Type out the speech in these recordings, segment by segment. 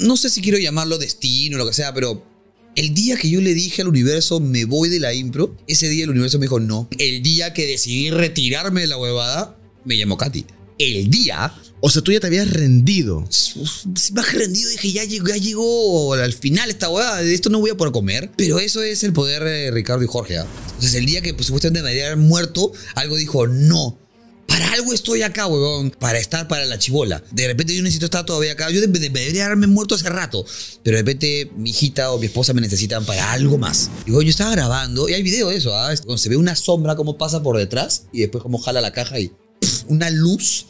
no sé si quiero llamarlo destino, o lo que sea, pero el día que yo le dije al universo, me voy de la impro, ese día el universo me dijo no. El día que decidí retirarme de la huevada, me llamó Katy. El día. O sea, tú ya te habías rendido. Más rendido, dije, ya llegó, ya llegó al final esta huevada, de esto no voy a poder comer. Pero eso es el poder de Ricardo y Jorge. ¿ah? Entonces, el día que por pues, supuestamente me había muerto, algo dijo no para algo estoy acá, weón. Para estar para la chibola. De repente yo necesito estar todavía acá. Yo debería haberme muerto hace rato. Pero de repente mi hijita o mi esposa me necesitan para algo más. Y yo estaba grabando. Y hay video de eso. Cuando ¿ah? se ve una sombra como pasa por detrás. Y después como jala la caja y una luz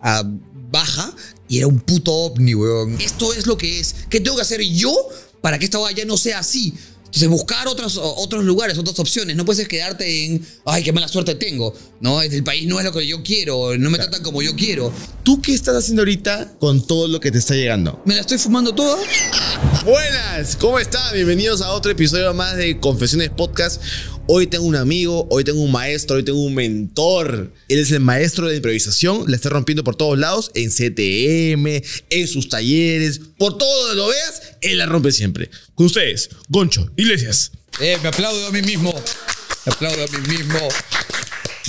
ah, baja. Y era un puto ovni, weón. Esto es lo que es. ¿Qué tengo que hacer yo para que esta ya no sea así? Entonces, buscar otros, otros lugares, otras opciones. No puedes quedarte en, ay, qué mala suerte tengo. No, el país no es lo que yo quiero, no me tratan como yo quiero. ¿Tú qué estás haciendo ahorita con todo lo que te está llegando? Me la estoy fumando toda. Buenas, ¿cómo estás? Bienvenidos a otro episodio más de Confesiones Podcast Hoy tengo un amigo, hoy tengo un maestro, hoy tengo un mentor. Él es el maestro de la improvisación, la está rompiendo por todos lados, en CTM, en sus talleres, por todo lo veas, él la rompe siempre. Con ustedes, Goncho, Iglesias. Eh, me aplaudo a mí mismo, me aplaudo a mí mismo.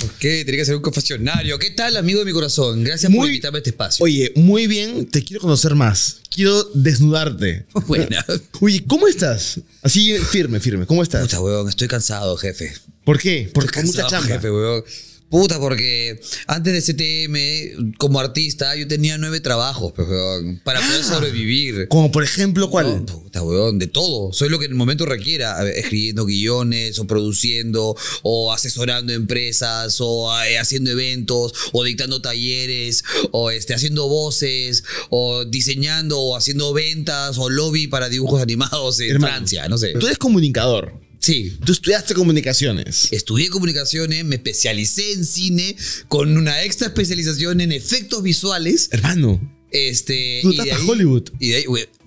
Ok, tenía que ser un confesionario. ¿Qué tal, amigo de mi corazón? Gracias por invitarme a este espacio. Oye, muy bien, te quiero conocer más. Quiero desnudarte. Buena. Oye, ¿cómo estás? Así firme, firme. ¿Cómo estás? weón, estoy cansado, jefe. ¿Por qué? Porque cansado, mucha chamba. jefe, weón. Puta, porque antes de CTM, como artista, yo tenía nueve trabajos, para poder ah. sobrevivir. Como por ejemplo, ¿cuál? puta, weón, de todo. Soy lo que en el momento requiera. Escribiendo guiones, o produciendo, o asesorando empresas, o eh, haciendo eventos, o dictando talleres, o este, haciendo voces, o diseñando, o haciendo ventas, o lobby para dibujos animados en Francia, no sé. Tú eres comunicador. Sí. Tú estudiaste comunicaciones. Estudié comunicaciones, me especialicé en cine con una extra especialización en efectos visuales. Hermano. Este. Tú estás en Hollywood.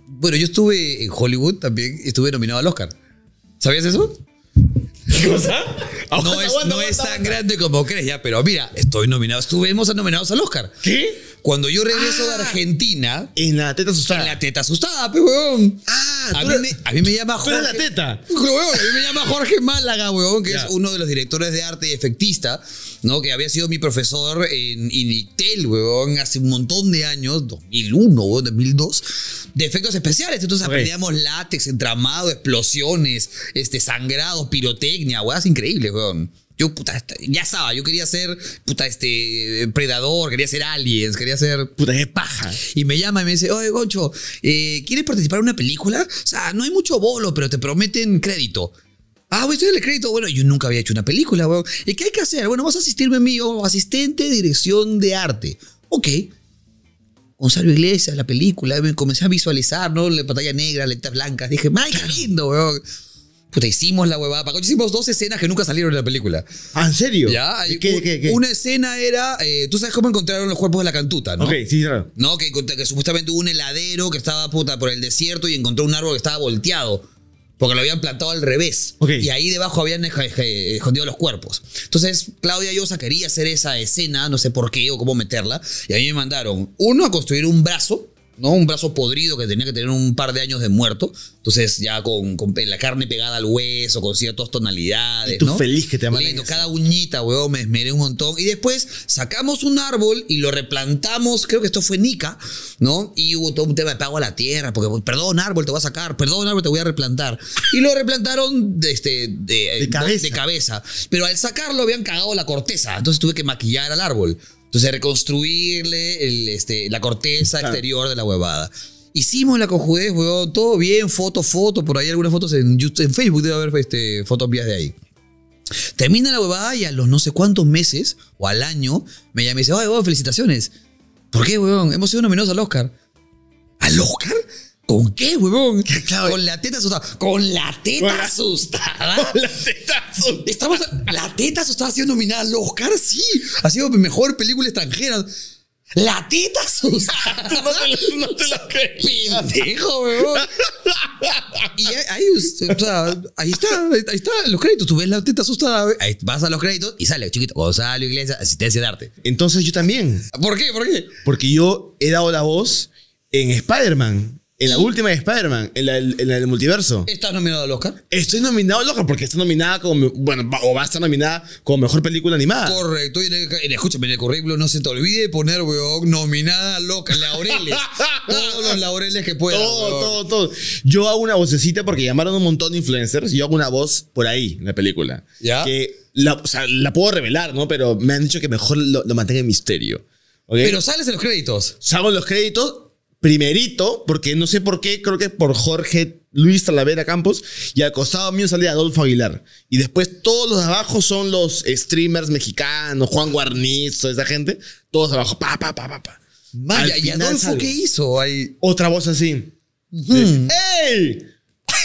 bueno, yo estuve en Hollywood también, estuve nominado al Oscar. ¿Sabías eso? ¿Qué cosa? no es, tan grande como crees, ya, pero mira, estoy nominado, estuvimos nominados al Oscar. ¿Qué? Cuando yo regreso de ah. Argentina. En la teta asustada. En la teta asustada, Ah, a mí, me, llama Jorge. la teta. a mí me llama Jorge Málaga, weón, que es uno de los directores de arte y efectista, ¿no? Que había sido mi profesor en Initel, weón, hace un montón de años, 2001, weón, 2002, de efectos especiales. Entonces aprendíamos látex, entramado, explosiones, este, sangrados, pirotecnia, weón, es increíble, weón. Yo, puta, ya estaba, yo quería ser, puta, este, predador, quería ser aliens, quería ser, puta, de paja. Y me llama y me dice, oye, Goncho, eh, ¿quieres participar en una película? O sea, no hay mucho bolo, pero te prometen crédito. Ah, voy a estudiar el crédito. Bueno, yo nunca había hecho una película, weón. ¿Y qué hay que hacer? Bueno, vas a asistirme a mí, yo, asistente dirección de arte. Ok. Gonzalo Iglesias, la película, me comencé a visualizar, ¿no? La pantalla negra, letras blancas. Dije, ¡ay, qué lindo, weón! Puta, hicimos la huevada. Paco. Hicimos dos escenas que nunca salieron en la película. ¿Ah, en serio? ¿Ya? Una escena era. Eh, Tú sabes cómo encontraron los cuerpos de la cantuta, ¿no? Ok, sí, claro. No, que, supuestamente hubo un heladero que estaba puta por el desierto y encontró un árbol que estaba volteado. Porque lo habían plantado al revés. Y ahí debajo habían escondido los cuerpos. Entonces, Claudia Llosa quería hacer esa escena, no sé por qué o cómo meterla. Y a mí me mandaron, uno, a construir un brazo ¿no? Un brazo podrido que tenía que tener un par de años de muerto. Entonces, ya con, la carne pegada al hueso, con ciertas tonalidades. Y tú ¿no? feliz que te amaneces. cada uñita, weón, me esmeré un montón. Y después sacamos un árbol y lo replantamos. Creo que esto fue Nica, ¿no? Y hubo todo un tema de pago a la tierra, porque pues, perdón, árbol, te voy a sacar, perdón, árbol, te voy a replantar. Y lo replantaron este, cabeza. de cabeza. Pero al sacarlo habían cagado la corteza. Entonces tuve que maquillar al árbol. Entonces, reconstruirle este, la corteza exterior de la huevada. Hicimos la cojudez, huevón, todo bien, foto, foto, por ahí algunas fotos en, Facebook debe haber este, fotos vías de ahí. Termina la huevada y a los no sé cuántos meses o al año me llama y dice, oye, huevón, felicitaciones. ¿Por qué, huevón? Hemos sido nominados al Oscar. ¿Al Oscar? ¿Con qué, huevón? Con la teta asustada. Con la teta asustada. la teta asustada. la teta asustada ha sido nominada al Oscar, sí. Ha sido mejor película extranjera. La teta asustada. no te, lo crees. Pendejo, huevón. Y ahí, ahí está, ahí está, los créditos. Tú ves la teta asustada, vas a los créditos y sale, chiquito, sale Iglesias, asistencia de arte. Entonces yo también. ¿Por qué? ¿Por qué? Porque yo he dado la voz en Spider-Man. En la última de Spider-Man, en la, multiverso. ¿Estás nominado al Oscar? Estoy nominado, loca porque está nominada como. Bueno, o va a estar nominada como mejor película animada. Correcto. Y escúchame, en el currículum no se te olvide poner, weón, nominada loca. Laureles. Todos los laureles que puedas. todo, todo, todo. Yo hago una vocecita porque llamaron un montón de influencers. Yo hago una voz por ahí en la película. Ya. Que la, o sea, la puedo revelar, ¿no? Pero me han dicho que mejor lo, mantenga en misterio. Pero sales en los créditos. Salgo en los créditos primerito, porque no sé por qué, creo que por Jorge Luis Talavera Campos, y al costado mío salía Adolfo Aguilar. Y después todos los de abajo son los streamers mexicanos, Juan Guarnizo, esa gente, todos abajo, pa, pa, pa, pa, pa. Vaya, Adolfo qué hizo? Hay... Otra voz así. ¡Ey!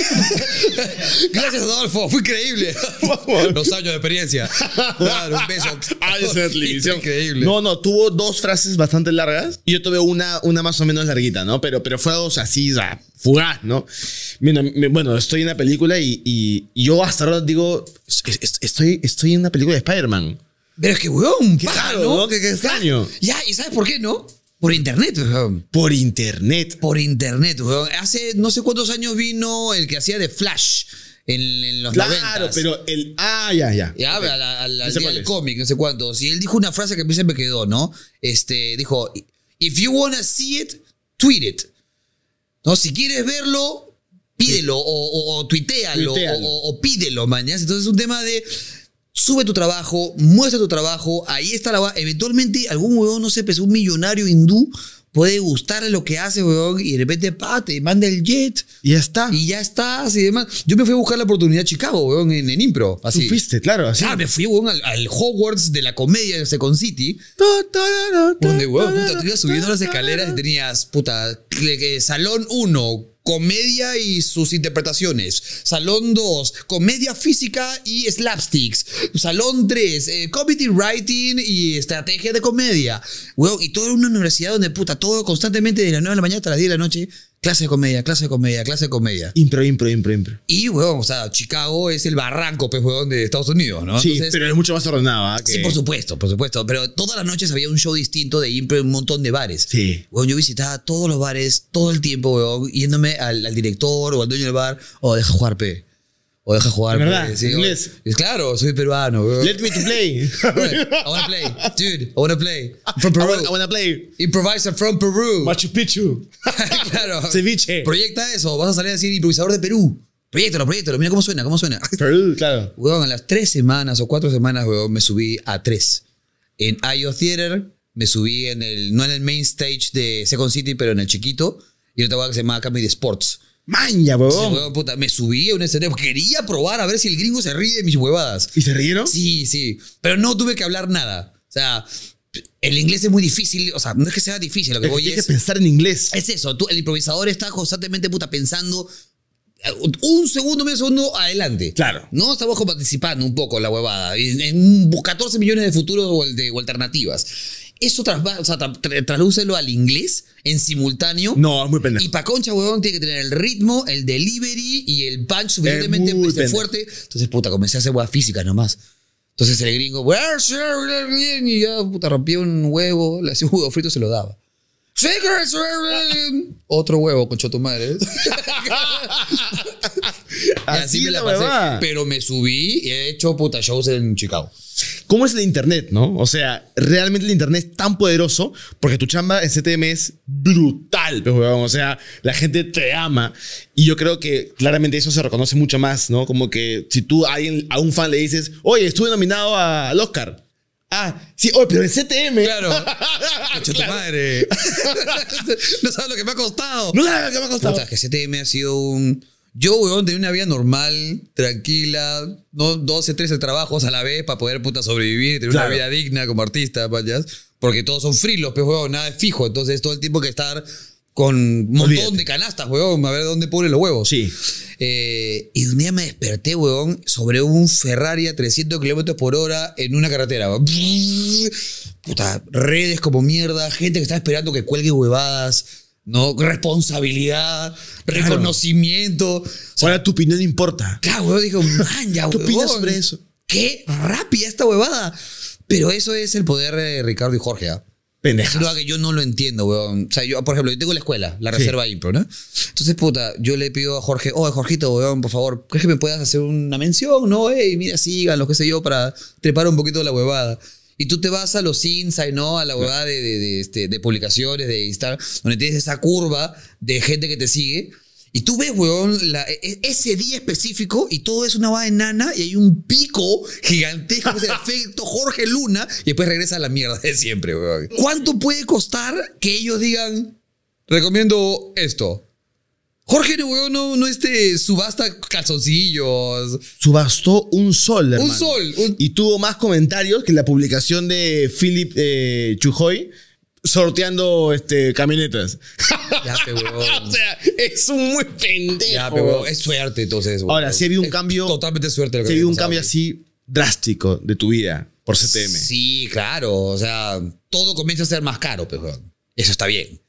Gracias, Adolfo. Fue increíble. Los años de experiencia. Claro, un beso. increíble. No, no, tuvo dos frases bastante largas. Y yo tuve una, una más o menos larguita, ¿no? Pero, pero fue dos así, fugaz, ¿no? Mira, bueno, estoy en una película y, yo hasta ahora digo, estoy, estoy en una película de Spider-Man. Pero es que, weón, qué extraño. Ya, ¿y sabes por qué, no? Por internet, Por internet. Por internet, Hace no sé cuántos años vino el que hacía de Flash. En, los claro, Claro, pero el. Ah, ya, ya. Ya, al cómic, no sé cuántos. Y él dijo una frase que a mí se me quedó, ¿no? Este, dijo: If you wanna see it, tweet it. No, si quieres verlo, pídelo o, o, tuitealo, o, pídelo, mañana. Entonces es un tema de sube tu trabajo, muestra tu trabajo, ahí está la... Eventualmente algún huevón, no sé, pues un millonario hindú puede gustar lo que hace, huevón, y de repente, pa, te manda el jet. Y ya está. Y ya estás y demás. Yo me fui a buscar la oportunidad a Chicago, huevón, en, Impro. Así. fuiste, claro. Así. Ah, me fui, huevón, al, Hogwarts de la comedia de Second City. donde, huevón, tú ibas subiendo las escaleras y tenías, puta, salón 1, comedia y sus interpretaciones. Salón 2, comedia física y slapsticks. Salón 3, eh, comedy writing y estrategia de comedia. y toda una universidad donde puta, todo constantemente de las 9 de la mañana hasta las 10 de la noche. Clase de comedia, clase de comedia, clase de comedia. Impro, impro, impro, impro. Y, weón, o sea, Chicago es el barranco, pues, weón, de Estados Unidos, ¿no? Sí, pero es mucho más ordenado, ¿ah? Sí, por supuesto, por supuesto. Pero todas las noches había un show distinto de impro en un montón de bares. Sí. Weón, yo visitaba todos los bares todo el tiempo, weón, yéndome al, director o al dueño del bar, o oh, deja jugar, pe o deja jugar. Pues, sí, ¿Inglés? claro, soy peruano. Let me to play. I I wanna play, dude. I wanna play. from Peru. I wanna, to play. Improviser from Peru. Machu Picchu. claro. Ceviche. Proyecta eso. Vas a salir a decir improvisador de Perú. Proyectalo, proyectalo. Mira cómo suena, cómo suena. Perú, claro. Weón, en las tres semanas o cuatro semanas, me subí a tres. En IO Theater, me subí en el, no en el main stage de Second City, pero en el chiquito. Y otra cosa que se llama Academy de Sports Maña, huevón. Sí, puta, me subí a un escenario. Quería probar a ver si el gringo se ríe de mis huevadas. ¿Y se rieron? Sí, sí. Pero no tuve que hablar nada. O sea, el inglés es muy difícil, o sea, no es que sea difícil, lo que voy es... que pensar en inglés. Es eso, tú, el improvisador está constantemente, puta, pensando un segundo, medio segundo adelante. Claro. No, estamos participando un poco en la huevada, en, 14 millones de futuros o, de, o alternativas. Eso o tradúcelo al inglés en simultáneo. No, es muy pendejo. Y pa' concha, huevón, tiene que tener el ritmo, el delivery y el punch suficientemente pues, fuerte. Entonces, puta, comencé a hacer huevas físicas nomás. Entonces el gringo, y ya, puta, rompía un huevo, le hacía un huevo frito y se lo daba. Otro huevo, concha tu madre. Así, así me la pasé. Verdad. Pero me subí y he hecho puta shows en Chicago. ¿Cómo es el internet, no? O sea, realmente el internet es tan poderoso porque tu chamba en CTM es brutal, pues, weón. O sea, la gente te ama. Y yo creo que claramente eso se reconoce mucho más, ¿no? Como que si tú a, un fan le dices, oye, estuve nominado a, al Oscar. Ah, sí, oye, pero en CTM. Claro. madre. no sabes lo que me ha costado. No sabes lo que me ha costado. que CTM ha sido un yo, weón, tenía una vida normal, tranquila, no 12, 13 trabajos a la vez para poder puta sobrevivir, tener una vida digna como artista, payas, pues, Porque todos son frilos, pero pues, weón, nada es fijo. Entonces, todo el tiempo que estar con un montón de canastas, weón, a ver dónde pone los huevos. Sí. Eh, y un día me desperté, weón, sobre un Ferrari a 300 kilómetros por hora en una carretera. Puta, redes como mierda, gente que está esperando que cuelgue huevadas ¿no? Responsabilidad, reconocimiento. Ahora tu opinión importa. Claro, weón, digo, man, ya, ¿Qué opinas sobre eso? Qué rápida esta huevada. Pero eso es el poder de Ricardo y Jorge, ¿ah? ¿eh? que yo no lo entiendo, weón. O sea, yo, por ejemplo, yo tengo la escuela, la reserva impro, ¿no? Entonces, puta, yo le pido a Jorge, oh, Jorgito, weón, por favor, ¿crees que me puedas hacer una mención? No, Y mira, sigan, lo que sé yo, para trepar un poquito la huevada. Y tú te vas a los insights, ¿no? A la huevada este, de, publicaciones, de Instagram, donde tienes esa curva de gente que te sigue. Y tú ves, weón, e, e, ese día específico y todo es una va enana y hay un pico gigantesco de es el efecto Jorge Luna y después regresa a la mierda de siempre, weón. ¿Cuánto puede costar que ellos digan, recomiendo esto? Jorge no, no este, subasta calzoncillos. Subastó un sol, hermano. Un sol. Y tuvo más comentarios que la publicación de Philip eh, Chujoy sorteando este, camionetas. Ya, o sea, es un muy pendejo. es suerte, entonces. Ahora, sí había un cambio. Totalmente suerte. Sí un cambio así drástico de tu vida por CTM. Sí, claro. O sea, todo comienza a ser más caro, pero eso está bien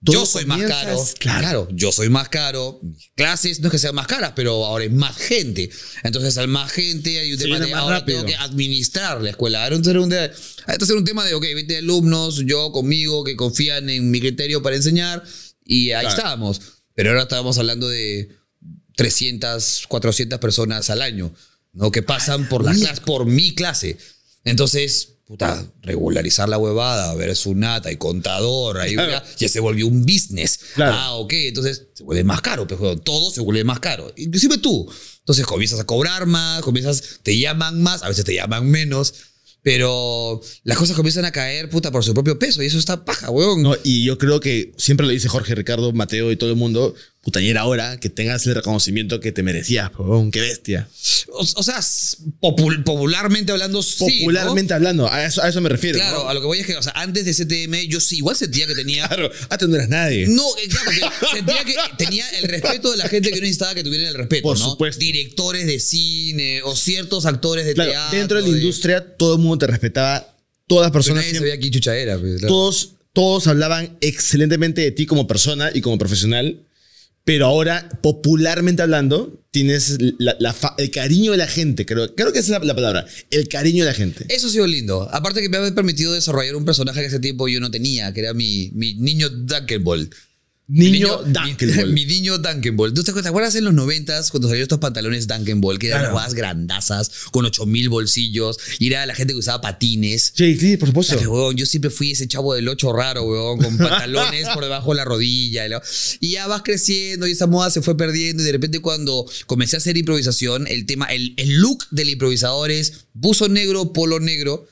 yo soy más caro. Claro. yo soy más caro. clases no es que sean más caras, pero ahora es más gente. Entonces, hay más gente hay un tema de ahora tengo que administrar la escuela. Entonces, es un, tema de, ok, 20 alumnos, yo conmigo, que confían en mi criterio para enseñar. Y ahí estábamos. Pero ahora estábamos hablando de 300, 400 personas al año, ¿no? Que pasan por, por mi clase. Entonces, puta, regularizar la huevada, ver su nata y contador, ahí ya se volvió un business. Ah, ok, entonces se vuelve más caro, pero pues, todo se vuelve más caro, inclusive tú. Entonces comienzas a cobrar más, comienzas, te llaman más, a veces te llaman menos. Pero las cosas comienzan a caer, puta, por su propio peso. Y eso está paja, weón. y yo creo que siempre lo dice Jorge, Ricardo, Mateo y todo el mundo. ...cutañera ahora... que tengas el reconocimiento que te merecías, favor... qué bestia. O, sea, popularmente hablando, Popularmente sí, hablando, a eso, me refiero. Claro, a lo que voy es que, o sea, antes de CTM, yo sí, igual sentía que tenía. Claro, antes no eras nadie. No, claro, eh, sentía que tenía el respeto de la gente que no necesitaba que tuvieran el respeto, Por ¿no? supuesto. Directores de cine o ciertos actores de teatro. Dentro de la industria, todo el mundo te respetaba. Todas las personas. Pues, todos todos hablaban excelentemente de ti como persona y como profesional. Pero ahora, popularmente hablando, tienes el cariño de la gente. Creo, creo que es la, palabra. El cariño de la gente. Eso ha sido lindo. Aparte que me ha permitido desarrollar un personaje que ese tiempo yo no tenía, que era mi, mi niño Dunkleball. Niño, Mi, niño Dunkenball. ¿Tú te acuerdas en los noventas cuando salieron estos pantalones Dunkenball? Que eran las grandazas, con 8000 bolsillos. Y era la gente que usaba patines. Sí, por supuesto. yo siempre fui ese chavo del ocho raro, weón, con pantalones por debajo de la rodilla. Y ya vas creciendo y esa moda se fue perdiendo. Y de repente cuando comencé a hacer improvisación, el tema, el, el look del improvisador es buzo negro, polo negro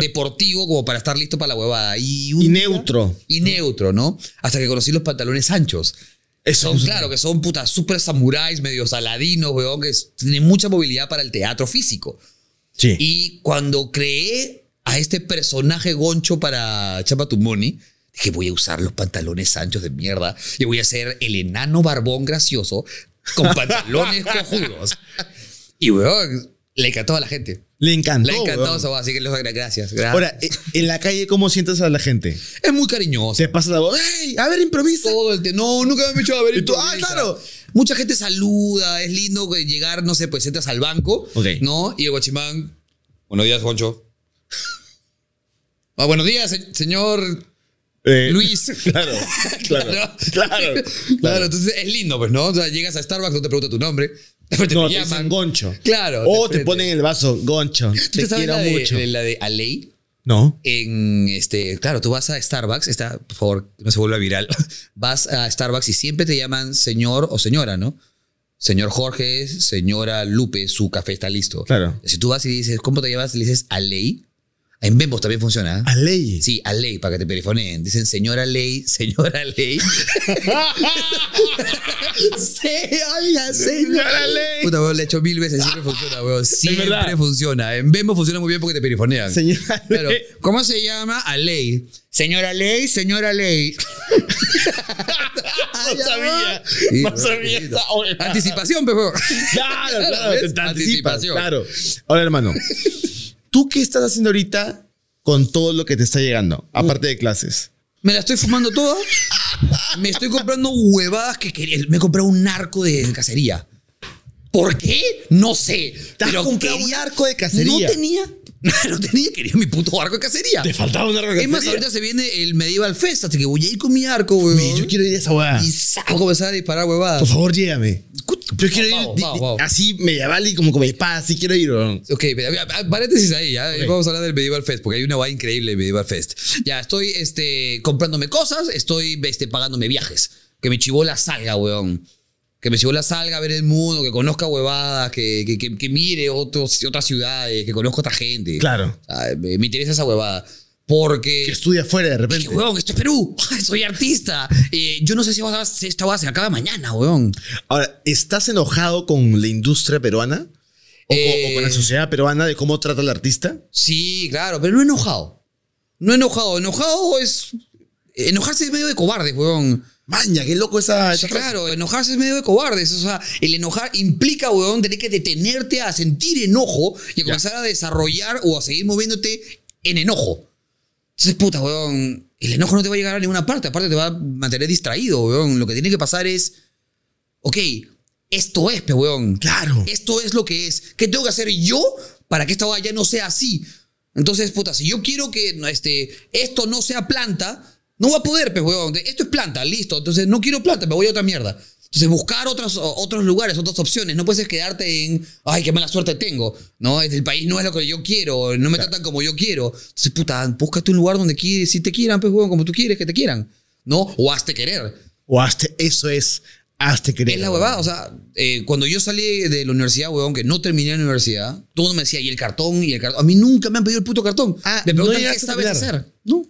Deportivo como para estar listo para la huevada. Y, un neutro. Y neutro, ¿no? Hasta que conocí los pantalones anchos. Eso. Son, claro, que son putas super samuráis, medio saladinos, weón, que tienen mucha movilidad para el teatro físico. Sí. Y cuando creé a este personaje goncho para Chapa Tu dije, voy a usar los pantalones anchos de mierda y voy a ser el enano barbón gracioso con pantalones cojudos. Y, weón, le encantó a la gente. Le encantó. Le encantó eso, así que les doy gracias, gracias. Ahora, eh, en la calle, ¿cómo sientes a la gente? Es muy cariñoso. Se pasa la voz. ¡Ey! A ver, improvisa. No, nunca me he hecho a ver. esto. ah, claro. Mucha gente saluda, es lindo llegar, no sé, pues entras al banco, Ok. ¿no? Y el guachimán, buenos días, Juancho. ah, buenos días, señor eh, Luis. Claro, claro, claro, entonces es lindo, pues, ¿no? O sea, llegas a Starbucks, no te pregunta tu nombre. te, llaman Goncho. Claro. O te, ponen el vaso Goncho. te quiero la mucho. De, la de Alei? No. En este, claro, tú vas a Starbucks, está, por favor, no se vuelva viral. Vas a Starbucks y siempre te llaman señor o señora, ¿no? Señor Jorge, señora Lupe, su café está listo. Claro. Si tú vas y dices, ¿cómo te llamas? Le dices Alei en Bembo también funciona. ¿eh? A ley. Sí, a ley, para que te perifoneen. Dicen señora ley, señora ley. Sí, Oiga, señora ley. Puta, weón, le he hecho mil veces, siempre funciona, weón. Siempre funciona. En Bembo funciona muy bien porque te perifonean. Señora ¿Cómo se llama? A ley. Señora ley, señora ley. no sabía. no sabía Anticipación, peor. Claro, claro. anticipación. Claro. Hola, hermano. ¿Tú qué estás haciendo ahorita con todo lo que te está llegando, aparte de clases? Me la estoy fumando toda. Me estoy comprando huevadas que quería. Me he comprado un arco de cacería. ¿Por qué? No sé. ¿Te has comprado arco de cacería? No tenía no tenía, quería mi puto arco de cacería. Te faltaba un arco de cacería. Es más, ahorita se viene el Medieval Fest, así que voy a ir con mi arco, weón. Yo quiero ir a esa weá. Y a comenzar a disparar huevadas. Por favor, llévame. Yo quiero ir así medieval y como con mi espada, así quiero ir, weón. Ok, paréntesis ahí, ya. Vamos a hablar del Medieval Fest, porque hay una weá increíble el Medieval Fest. Ya, estoy este, comprándome cosas, estoy este, pagándome viajes. Que mi chivola salga, weón que me la salga a ver el mundo, que conozca huevadas, que, que, que, mire otros, otras ciudades, que conozca otra gente. Claro. me, interesa esa huevada. Porque. Que estudia afuera de repente. dije, huevón, esto es Perú. Soy artista. Eh, yo no sé si, vas a, si esta a cada mañana, huevón. Ahora, ¿estás enojado con la industria peruana? O, con la eh, sociedad peruana de cómo trata al artista? Sí, claro, pero no enojado. No enojado. Enojado es. Enojarse es medio de cobarde, huevón. Maña, qué loco esa. claro, enojarse es medio de cobardes. O sea, el enojar implica, weón, tener que detenerte a sentir enojo y a comenzar a desarrollar o a seguir moviéndote en enojo. Entonces, puta, weón, el enojo no te va a llegar a ninguna parte. Aparte, te va a mantener distraído, weón. Lo que tiene que pasar es, ok, esto es, weón. Claro. Esto es lo que es. ¿Qué tengo que hacer yo para que esta ya no sea así? Entonces, puta, si yo quiero que este, esto no sea planta, no va a poder, pues, weón. Esto es planta, listo. Entonces, no quiero planta, me voy a otra mierda. Entonces, buscar otros, otros lugares, otras opciones. No puedes quedarte en, ay, qué mala suerte tengo. No, el país no es lo que yo quiero, no me tratan como yo quiero. Entonces, puta, búscate un lugar donde quieres, si te quieran, pues, weón, como tú quieres que te quieran. ¿No? O hazte querer. O hazte, eso es, hazte querer. Es la huevada, o sea, eh, cuando yo salí de la universidad, weón, que no terminé la universidad, todo me decía, y el cartón, y el cartón. A mí nunca me han pedido el puto cartón. Ah, preguntan qué sabes hacer. No.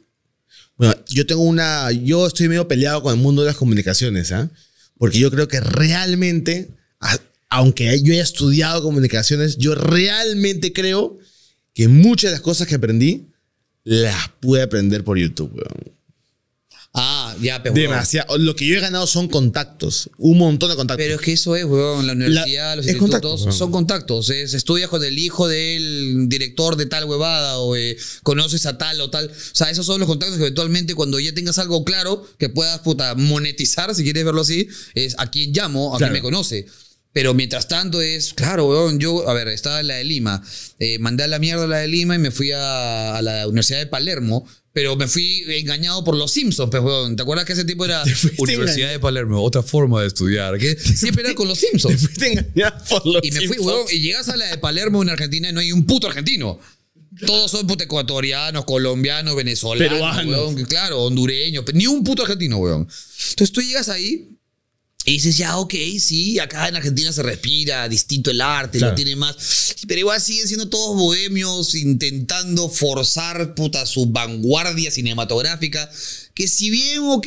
Bueno, yo tengo una. Yo estoy medio peleado con el mundo de las comunicaciones, ¿ah? Porque yo creo que realmente, aunque yo haya estudiado comunicaciones, yo realmente creo que muchas de las cosas que aprendí las pude aprender por YouTube, weón. Ah, Demasiado. Lo que yo he ganado son contactos. Un montón de contactos. Pero es que eso es, weón. La universidad, los institutos son contactos. Es, estudias con el hijo del director de tal huevada o eh, conoces a tal o tal. O sea, esos son los contactos que eventualmente cuando ya tengas algo claro que puedas, monetizar, si quieres verlo así, es a quién llamo, a quién me conoce. Pero mientras tanto es, claro, weón, yo, a ver, estaba en la de Lima, eh, mandé a la mierda a la de Lima y me fui a, a, la Universidad de Palermo, pero me fui engañado por los Simpsons, pues, ¿Te acuerdas que ese tipo era Universidad de Palermo? Otra forma de estudiar. ¿qué? siempre era con los Simpsons. y me fui, y llegas a la de Palermo en Argentina y no hay un puto argentino. Todos son puto ecuatorianos, colombianos, venezolanos, Peruanos. claro, hondureños, ni un puto argentino, weón. Entonces tú llegas ahí y dices, ya, ok, sí, acá en Argentina se respira distinto el arte, no tiene más. Pero igual siguen siendo todos bohemios intentando forzar puta su vanguardia cinematográfica. Que si bien, ok,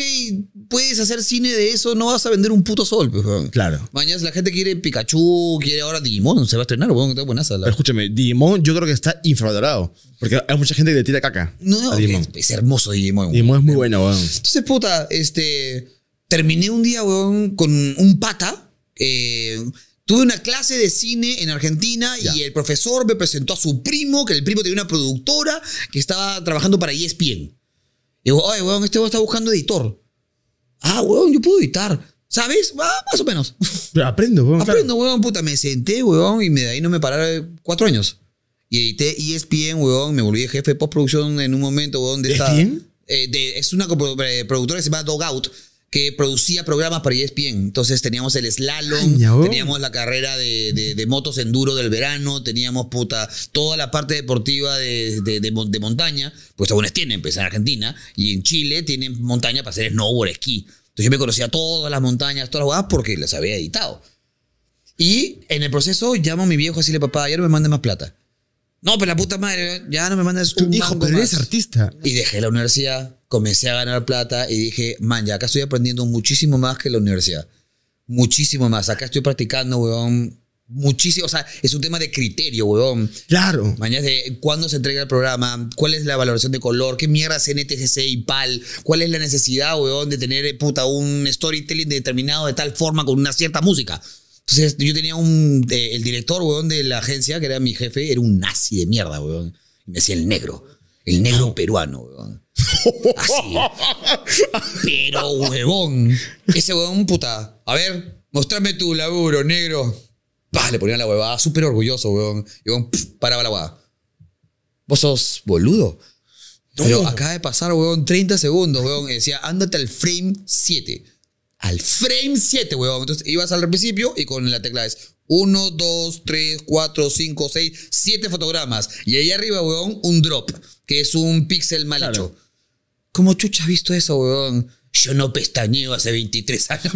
puedes hacer cine de eso, no vas a vender un puto sol. Pues, claro. Mañana la gente quiere Pikachu, quiere ahora Digimon, se va a estrenar, weón, sala, buenaza. Escúchame, Digimon yo creo que está infravalorado. Porque hay mucha gente que le tira caca. No, Digimon. Es, hermoso Digimon. Digimon es muy bueno, weón. Entonces, puta, este terminé un día, weón, con un pata. Eh, tuve una clase de cine en Argentina y el profesor me presentó a su primo, que el primo tenía una productora que estaba trabajando para ESPN. Y digo, oye, weón, este weón está buscando editor. Ah, weón, yo puedo editar. ¿Sabes? Ah, más o menos. aprendo, weón. Aprendo, weón, puta. Me senté, weón, y me, de ahí no me pararon cuatro años. Y edité ESPN, weón, me volví jefe de postproducción en un momento, weón, de quién? ¿E eh, es una eh, productora que se llama Dogout. Out que producía programas para ESPN. Entonces teníamos el slalom, oh. teníamos la carrera de, de, de, motos enduro del verano, teníamos puta toda la parte deportiva de, de montaña, pues algunos tienen, pues en Argentina, y en Chile tienen montaña para hacer snowboard, esquí. Entonces yo me conocía todas las montañas, todas las guadas, porque las había editado. Y en el proceso llamo a mi viejo a decirle, papá, ayer me mande más plata. No, pero la puta madre, ya no me mandas un hijo, pero eres artista. Y dejé la universidad, comencé a ganar plata y dije, man, ya acá estoy aprendiendo muchísimo más que la universidad. Muchísimo más. Acá estoy practicando, weón. Muchísimo, o sea, es un tema de criterio, weón. Claro. Mañana de cuándo se entrega el programa, cuál es la valoración de color, qué mierda es NTCC y PAL, cuál es la necesidad, weón, de tener, puta, un storytelling determinado de tal forma con una cierta música. Entonces yo tenía un. el director, weón, de la agencia, que era mi jefe, era un nazi de mierda, weón. Y me decía el negro. El negro peruano, weón. Así. Pero, huevón. Ese weón, puta. A ver, mostrame tu laburo, negro. Bah, le ponían la huevada, súper orgulloso, weón. Y weón, paraba la huevada. Vos sos boludo. Pero acaba de pasar, weón, 30 segundos, weón. Y decía, ándate al frame 7 al frame 7, huevón. Entonces ibas al principio y con la tecla es 1, 2, 3, 4, 5, 6, 7 fotogramas. Y ahí arriba, huevón, un drop, que es un píxel mal hecho. ¿Cómo chucha has visto eso, huevón? Yo no pestañeo hace 23 años.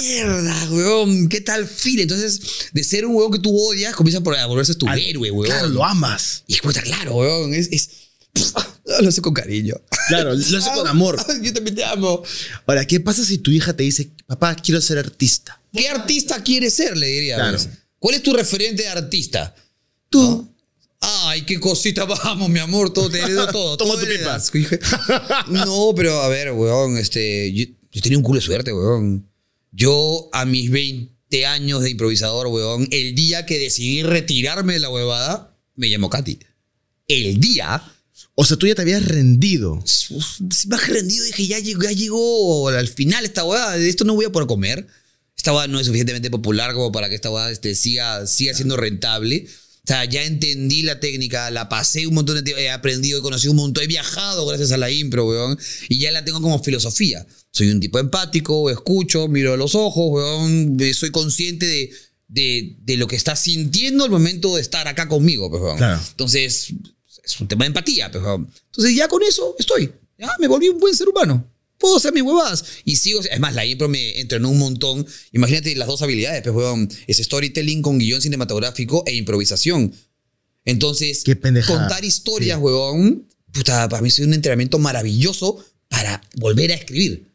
Mierda, weón. ¿Qué tal Phil? Entonces, de ser un weón que tú odias, comienza por a volverse tu héroe, weón. Claro, lo amas. Y es claro, weón. Es, es, lo sé con cariño. Claro, lo sé con amor. Yo también te amo. Ahora, ¿qué pasa si tu hija te dice, papá, quiero ser artista? ¿Qué artista quieres ser? Le diría. Claro. ¿Cuál es tu referente de artista? Tú. Ay, qué cosita, vamos, mi amor, todo te heredo todo. Toma tu pipa. no, pero a ver, weón, este, yo, yo tenía un culo de suerte, weón. Yo a mis 20 años de improvisador, weón, el día que decidí retirarme de la huevada, me llamó Katy. El día o sea, tú ya te habías rendido. Más rendido, dije, ya llegó, ya llegó al final esta hueá, de esto no voy a poder comer. Esta hueá no es suficientemente popular como para que esta hueá este, siga, siga siendo rentable. O sea, ya entendí la técnica, la pasé un montón de tiempo, he aprendido, he conocido un montón, he viajado gracias a la impro, weón. Y ya la tengo como filosofía. Soy un tipo empático, escucho, miro a los ojos, weón. Soy consciente de, de, lo que está sintiendo al momento de estar acá conmigo, weón. Pues, claro. Entonces, es un tema de empatía. Pero, entonces ya con eso estoy. Ya me volví un buen ser humano. Puedo hacer mis huevadas. Y sigo. Es más, la impro me entrenó un montón. Imagínate las dos habilidades, pues, weón. Es storytelling con guión cinematográfico e improvisación. Entonces, contar historias, weón. puta, para mí es un entrenamiento maravilloso para volver a escribir.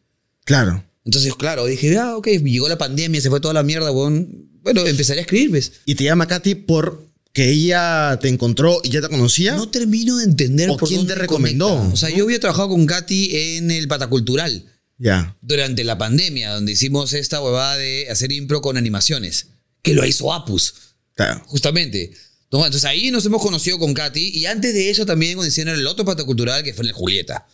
Claro. Entonces, claro, dije, ah, ok, llegó la pandemia, se fue toda la mierda, weón. Bueno, empezaré a escribir, ¿ves? Y te llama Katy por que ella te encontró y ya te conocía? No termino de entender quién te recomendó. O sea, yo había trabajado con Katy en el Patacultural. Ya. Durante la pandemia, donde hicimos esta huevada de hacer impro con animaciones, que lo hizo Apus. Claro. Justamente. Entonces ahí nos hemos conocido con Katy y antes de eso también en el otro Patacultural que fue en el Julieta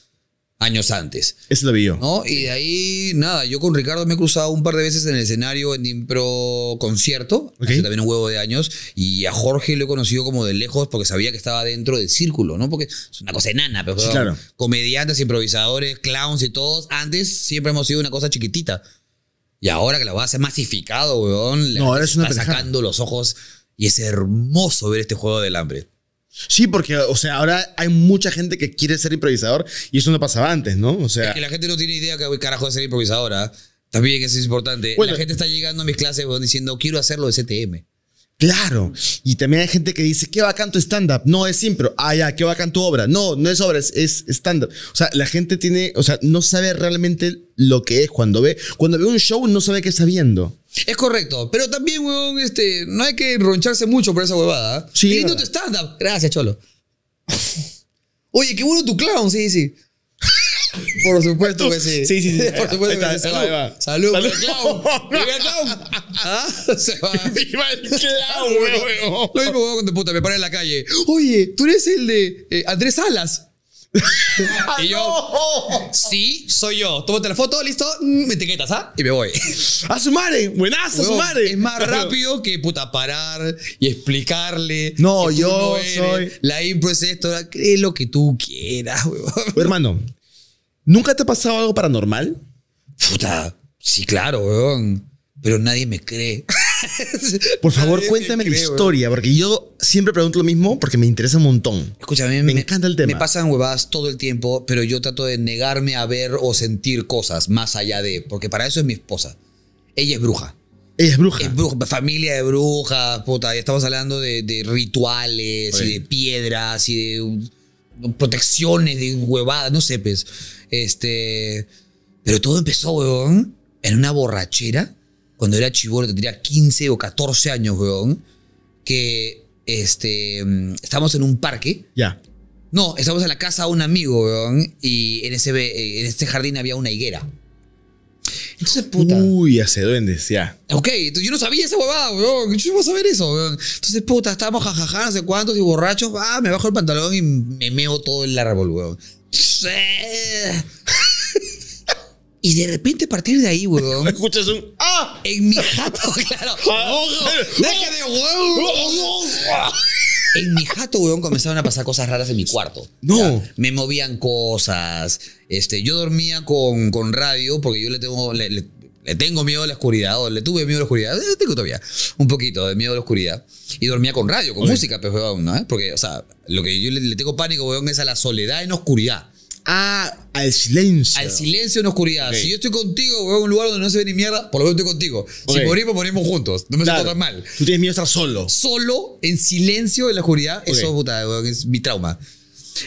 años antes. Eso lo vi yo. ¿no? Y de ahí, nada, yo con Ricardo me he cruzado un par de veces en el escenario en Impro Concierto, hace también un huevo de años, y a Jorge lo he conocido como de lejos porque sabía que estaba dentro del círculo, ¿no? Porque es una cosa enana, pero claro. comediantes, improvisadores, clowns y todos, antes siempre hemos sido una cosa chiquitita. Y ahora que la vas a hacer masificado, weón, ahora sacando los ojos y es hermoso ver este juego del hambre. Sí, porque, o sea, ahora hay mucha gente que quiere ser improvisador y eso no pasaba antes, ¿no? O sea. que la gente no tiene idea que carajo de ser improvisadora. También eso es importante. la gente está llegando a mis clases diciendo, quiero hacerlo de CTM. Claro. Y también hay gente que dice, qué bacán tu stand-up. No, es impro. Ah, ya, qué bacán tu obra. No, no es obra, es, stand-up. O sea, la gente tiene, o sea, no sabe realmente lo que es cuando ve. Cuando ve un show, no sabe qué está viendo. Es correcto. Pero también, weón, este, no hay que roncharse mucho por esa huevada. ¿ah? Sí. lindo tu stand-up. Gracias, Cholo. Oye, qué bueno tu clown. Sí, sí. Por supuesto que sí. Sí, sí, sí. Por supuesto que sí. Salud. Salud. Salud. Viva el clown. Ah, se va. Viva el clown, weón. Lo mismo, weón, cuando puta me paré en la calle. Oye, tú eres el de eh, Andrés Salas. y yo, sí, soy yo. Tómate la foto, listo, mm, me etiquetas, ¿ah? Y me voy. ¡A su madre! ¡Buenazo, a su madre! Es más rápido que puta parar y explicarle. No, yo soy. La impro es esto, es lo que tú quieras, weón. Hermano, ¿Nunca te ha pasado algo paranormal? Puta, sí, claro, weón. Pero nadie me cree. Por favor, cuéntame la historia, porque yo siempre pregunto lo mismo porque me interesa un montón. Escúchame, me, encanta el tema. Me pasan huevadas todo el tiempo, pero yo trato de negarme a ver o sentir cosas más allá de. Porque para eso es mi esposa. Ella es bruja. Ella es bruja. Es bruja, familia de brujas, puta. estamos hablando de, rituales y de piedras y de protecciones, de huevadas, no sé, pues, Este, pero todo empezó, weón, en una borrachera, cuando era chivolo, tendría 15 o 14 años, weón, que este, estábamos en un parque. Ya. No, estábamos en la casa de un amigo, weón, y en, ese, en este jardín había una higuera. Entonces, puta. Uy, hace duendes, ya. Ok, yo no sabía esa huevada, weón. Yo no iba a saber eso, weón. Entonces, puta, estábamos jajaja, no sé cuántos y borrachos. Ah, me bajo el pantalón y me meo todo el árbol, weón. Y de repente a partir de ahí, weón. Escuchas un ¡Ah! En mi jato, claro. de en mi jato, weón, comenzaron a pasar cosas raras en mi cuarto. No. me movían cosas. Este, yo dormía con, con radio porque yo le tengo, le, tengo miedo a la oscuridad, o le tuve miedo a la oscuridad, eh, tengo todavía un poquito de miedo a la oscuridad. Y dormía con radio, con música, pero, pues, weón, ¿no? Porque, o sea, lo que yo le, tengo pánico, weón, es a la soledad en oscuridad al silencio. Al silencio en oscuridad. Si yo estoy contigo, voy un lugar donde no se ve ni mierda, por lo menos estoy contigo. Si morimos, morimos juntos. No me mal. Tú tienes miedo a estar solo. Solo, en silencio, en la oscuridad. Eso, puta, es mi trauma.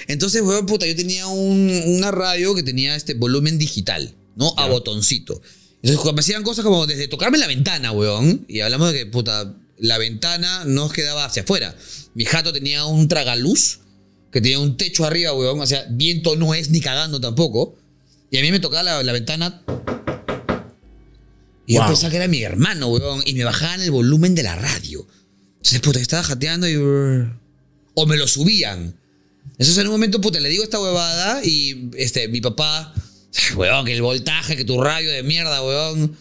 Entonces, weón, puta, yo tenía una radio que tenía este volumen digital, ¿no? A botoncito. Entonces, me hacían cosas como desde tocarme la ventana, weón. Y hablamos de que, puta, la ventana nos quedaba hacia afuera. Mi jato tenía un tragaluz que tenía un techo arriba, weón. O sea, viento no es ni cagando tampoco. Y a mí me tocaba la, ventana. Y yo pensaba que era mi hermano, weón. Y me bajaban el volumen de la radio. Entonces, puta, estaba jateando y. O me lo subían. Eso es en un momento, puta, le digo esta huevada y este, mi papá. Weón, que el voltaje, que tu radio de mierda, weón.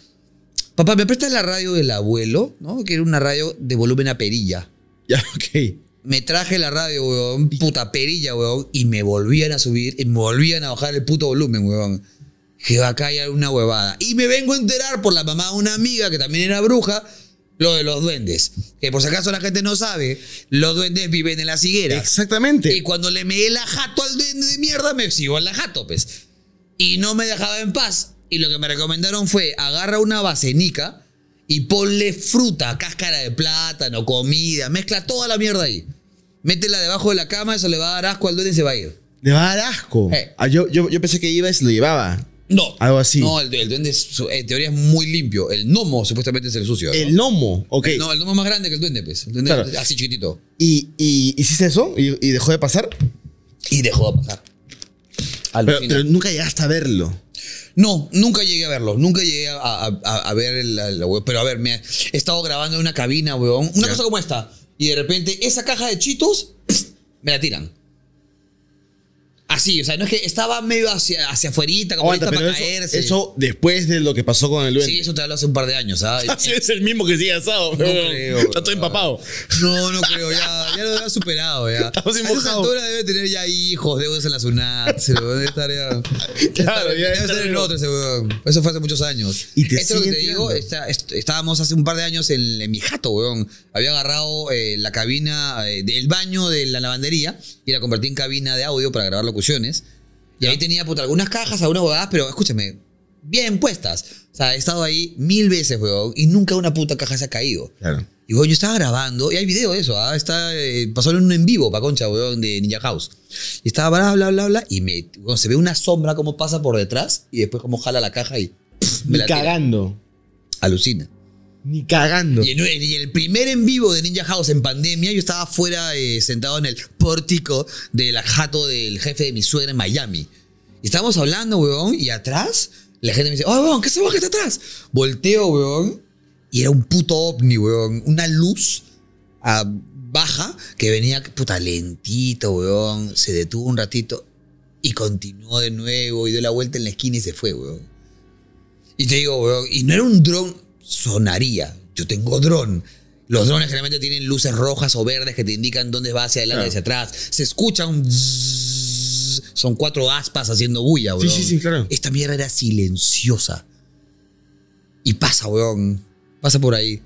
Papá, ¿me prestas la radio del abuelo? ¿No? Que era una radio de volumen a perilla. Ya, ok me traje la radio, weón, puta perilla, weón, y me volvían a subir, y me volvían a bajar el puto volumen, weón. Que va a caer una huevada. Y me vengo a enterar por la mamá de una amiga que también era bruja, lo de los duendes. Que por si acaso la gente no sabe, los duendes viven en la ciguera. Exactamente. Y cuando le meé la jato al duende de mierda, me exigió la jato, pues. Y no me dejaba en paz. Y lo que me recomendaron fue, agarra una basenica y ponle fruta, cáscara de plátano, comida, mezcla toda la mierda ahí. Métela debajo de la cama, eso le va a dar asco al duende y se va a ir. ¿Le va a dar asco? Ah, yo, yo, pensé que iba y lo llevaba. No. Algo así. No, el, duende en teoría es muy limpio. El gnomo supuestamente es el sucio. El gnomo, ok. no, el gnomo es más grande que el duende, pues. El duende así chiquitito. ¿Y, hiciste eso? ¿Y, dejó de pasar? Y dejó de pasar. pero, nunca llegaste a verlo. No, nunca llegué a verlo. Nunca llegué a, ver la, Pero a ver, he estado grabando en una cabina, weón. Una cosa como esta. Y de repente esa caja de chitos me la tiran. Así, o sea, no es que estaba medio hacia, hacia afuerita, como para caerse. Eso después de lo que pasó con el duende. Sí, eso te habló hace un par de años, ¿sabes? Así ah, es el mismo que sigue asado, no creo, está todo empapado. No, no creo, ya, ya lo ha superado, ya. Estamos altura debe tener ya hijos, debe en la SUNAT, se lo debe estar ya. Claro, ya. Debe ser el otro, ese weón. Eso fue hace muchos años. Y te Esto que te digo, estábamos hace un par de años en, mi jato, weón. Había agarrado eh, la cabina, eh, del baño de la lavandería y la convertí en cabina de audio para grabar locución y ahí tenía, puta, algunas cajas, algunas bodadas, pero escúchame, bien puestas. O sea, he estado ahí mil veces, weón, y nunca una puta caja se ha caído. Y, weón, yo estaba grabando, y hay video de eso, ¿ah? Está, eh, pasó en un en vivo, pa' concha, weón, de Ninja House. Y estaba bla, bla, bla, bla, y me, se ve una sombra como pasa por detrás, y después como jala la caja y... me la Cagando. Alucina. Ni cagando. Y en, el primer en vivo de Ninja House en pandemia, yo estaba fuera, eh, sentado en el pórtico del jato del jefe de mi suegra en Miami. Y estábamos hablando, weón, y atrás la gente me dice, oh, weón, ¿qué se que está atrás? Volteo, weón, y era un puto ovni, weón. Una luz ah, baja que venía, puta, lentito, weón. Se detuvo un ratito y continuó de nuevo y dio la vuelta en la esquina y se fue, weón. Y te digo, weón, y no era un dron, sonaría. Yo tengo dron. Los drones generalmente tienen luces rojas o verdes que te indican dónde va hacia adelante y hacia atrás. Se escucha un... Son cuatro aspas haciendo bulla, weón. Sí, sí, sí, claro. Esta mierda era silenciosa. Y pasa, weón. Pasa por ahí.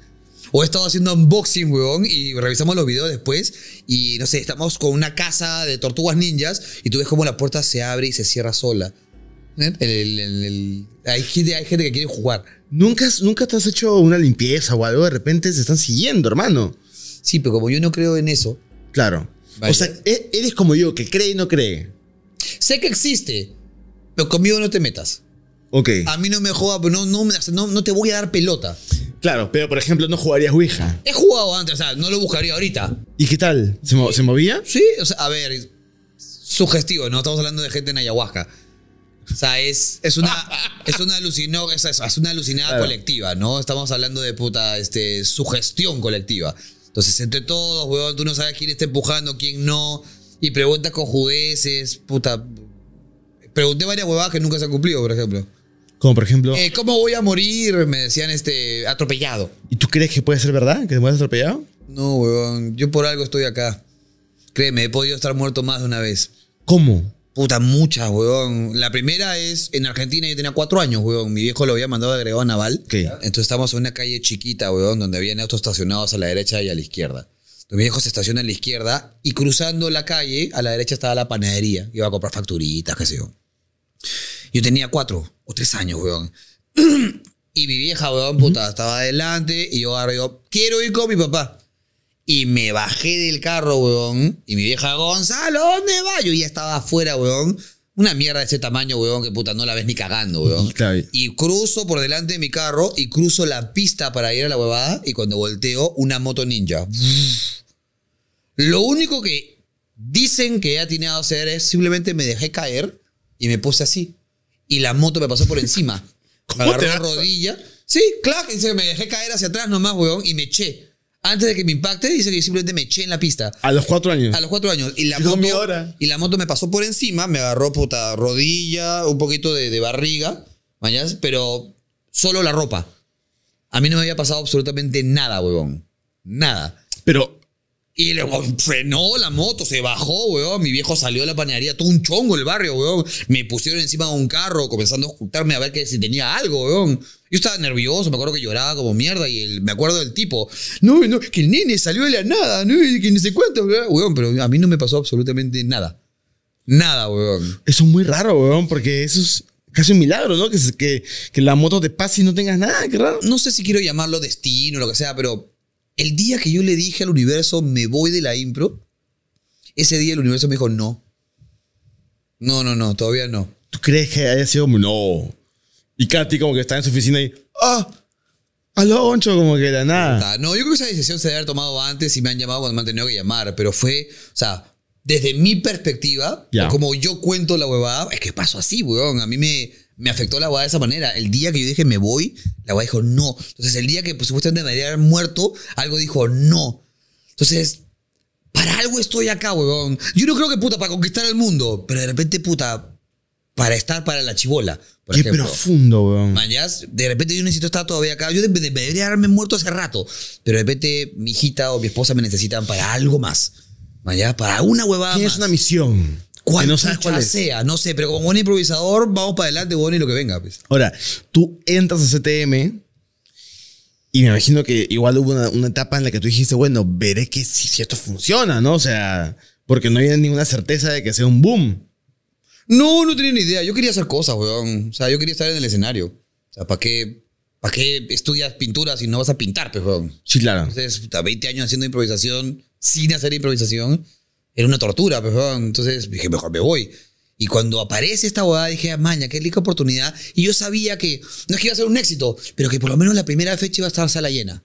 O he estado haciendo unboxing, weón, y revisamos los videos después. Y no sé, estamos con una casa de tortugas ninjas y tú ves cómo la puerta se abre y se cierra sola hay, gente, que quiere jugar. ¿Nunca, nunca te has hecho una limpieza o algo, de repente se están siguiendo, hermano. Sí, pero como yo no creo en eso. Claro. O sea, e-, eres como yo, que cree y no cree. Sé que existe, pero conmigo no te metas. Ok. A mí no me joda, pero no, no, no, te voy a dar pelota. Claro, pero por ejemplo no jugarías Ouija. He jugado antes, o sea, no lo buscaría ahorita. ¿Y qué tal? ¿Se, ¿se movía? Sí, o sea, a ver, sugestivo, no estamos hablando de gente en ayahuasca. O sea, es, es una, es una, alucinó, es, una alucinada colectiva, ¿no? Estamos hablando de puta este, sugestión colectiva. Entonces, entre todos, weón, tú no sabes quién está empujando, quién no. Y preguntas con judeces, puta. Pregunté varias huevadas que nunca se han cumplido, por ejemplo. Como por ejemplo. Eh, ¿Cómo voy a morir? Me decían este atropellado. ¿Y tú crees que puede ser verdad? ¿Que te mueres atropellado? No, weón. Yo por algo estoy acá. Créeme, he podido estar muerto más de una vez. ¿Cómo? Puta, muchas, weón. La primera es en Argentina, yo tenía cuatro años, weón. Mi viejo lo había mandado a agregado a Naval. Entonces estábamos en una calle chiquita, weón, donde había autos estacionados a la derecha y a la izquierda. mi viejo se estaciona a la izquierda y cruzando la calle, a la derecha estaba la panadería. Iba a comprar facturitas, qué sé yo. Yo tenía cuatro o tres años, weón. y mi vieja, weón, puta, estaba adelante y yo ahora yo quiero ir con mi papá. Y me bajé del carro, weón. Y mi vieja, Gonzalo, ¿dónde va? Yo ya estaba afuera, weón. Una mierda de ese tamaño, weón, que puta, no la ves ni cagando, weón. Y cruzo por delante de mi carro y cruzo la pista para ir a la huevada. Y cuando volteo, una moto ninja. Lo único que dicen que he atinado a hacer es simplemente me dejé caer y me puse así. Y la moto me pasó por encima. me agarró la rodilla. Sí, claro, me dejé caer hacia atrás nomás, weón, y me eché. Antes de que me impacte, dice que simplemente me eché en la pista. A los cuatro años. A los cuatro años. Y la, moto, y la moto me pasó por encima, me agarró puta rodilla, un poquito de, barriga, mañas, pero solo la ropa. A mí no me había pasado absolutamente nada, huevón. Nada. Pero. Y luego frenó la moto, se bajó, weón, Mi viejo salió de la panadería, todo un chongo el barrio, weón. Me pusieron encima de un carro, comenzando a ocultarme a ver que si tenía algo, weón. Yo estaba nervioso, me acuerdo que lloraba como mierda y el, me acuerdo del tipo, no, no, que el nene salió de la nada, no, que ni se cuenta. weón, pero a mí no me pasó absolutamente nada. Nada, weón. Eso es muy raro, weón, porque eso es casi un milagro, ¿no? Que, que, que la moto te pase y no tengas nada, qué raro. No sé si quiero llamarlo destino, o lo que sea, pero el día que yo le dije al universo, me voy de la impro, ese día el universo me dijo, no. No, no, no, todavía no. ¿Tú crees que haya sido? No, y Katy como que está en su oficina y... ¡Ah! Aló, Oncho, como que era nada. No, yo creo que esa decisión se debe haber tomado antes y me han llamado cuando me han tenido que llamar, pero fue, o sea, desde mi perspectiva, como yo cuento la huevada, es que pasó así, weón. A mí me, me afectó la huevada de esa manera. El día que yo dije me voy, la huevada dijo no. Entonces, el día que pues, supuestamente me haber muerto, algo dijo no. Entonces, para algo estoy acá, weón. Yo no creo que puta, para conquistar el mundo, pero de repente, puta, para estar para la chivola. Por Qué profundo, weón. de repente yo necesito estar todavía acá. Yo debería haberme muerto hace rato, pero de repente mi hijita o mi esposa me necesitan para algo más. Mañas, para una huevada. Tienes una misión. ¿Cuál, no sabes cuál sea, no sé, pero como un improvisador, vamos para adelante, bueno, y lo que venga. Pues. Ahora, tú entras a CTM y me imagino que igual hubo una, etapa en la que tú dijiste, bueno, veré que si, esto funciona, ¿no? O sea, porque no hay ninguna certeza de que sea un boom. No, no tenía ni idea. Yo quería hacer cosas, weón. O sea, yo quería estar en el escenario. O sea, ¿para qué, pa qué estudias pintura si no vas a pintar, pues, weón? Sí, claro. Entonces, 20 años haciendo improvisación, sin hacer improvisación, era una tortura, pues, weón. Entonces dije, mejor me voy. Y cuando aparece esta boda, dije, maña, qué rica oportunidad. Y yo sabía que, no es que iba a ser un éxito, pero que por lo menos la primera fecha iba a estar sala llena.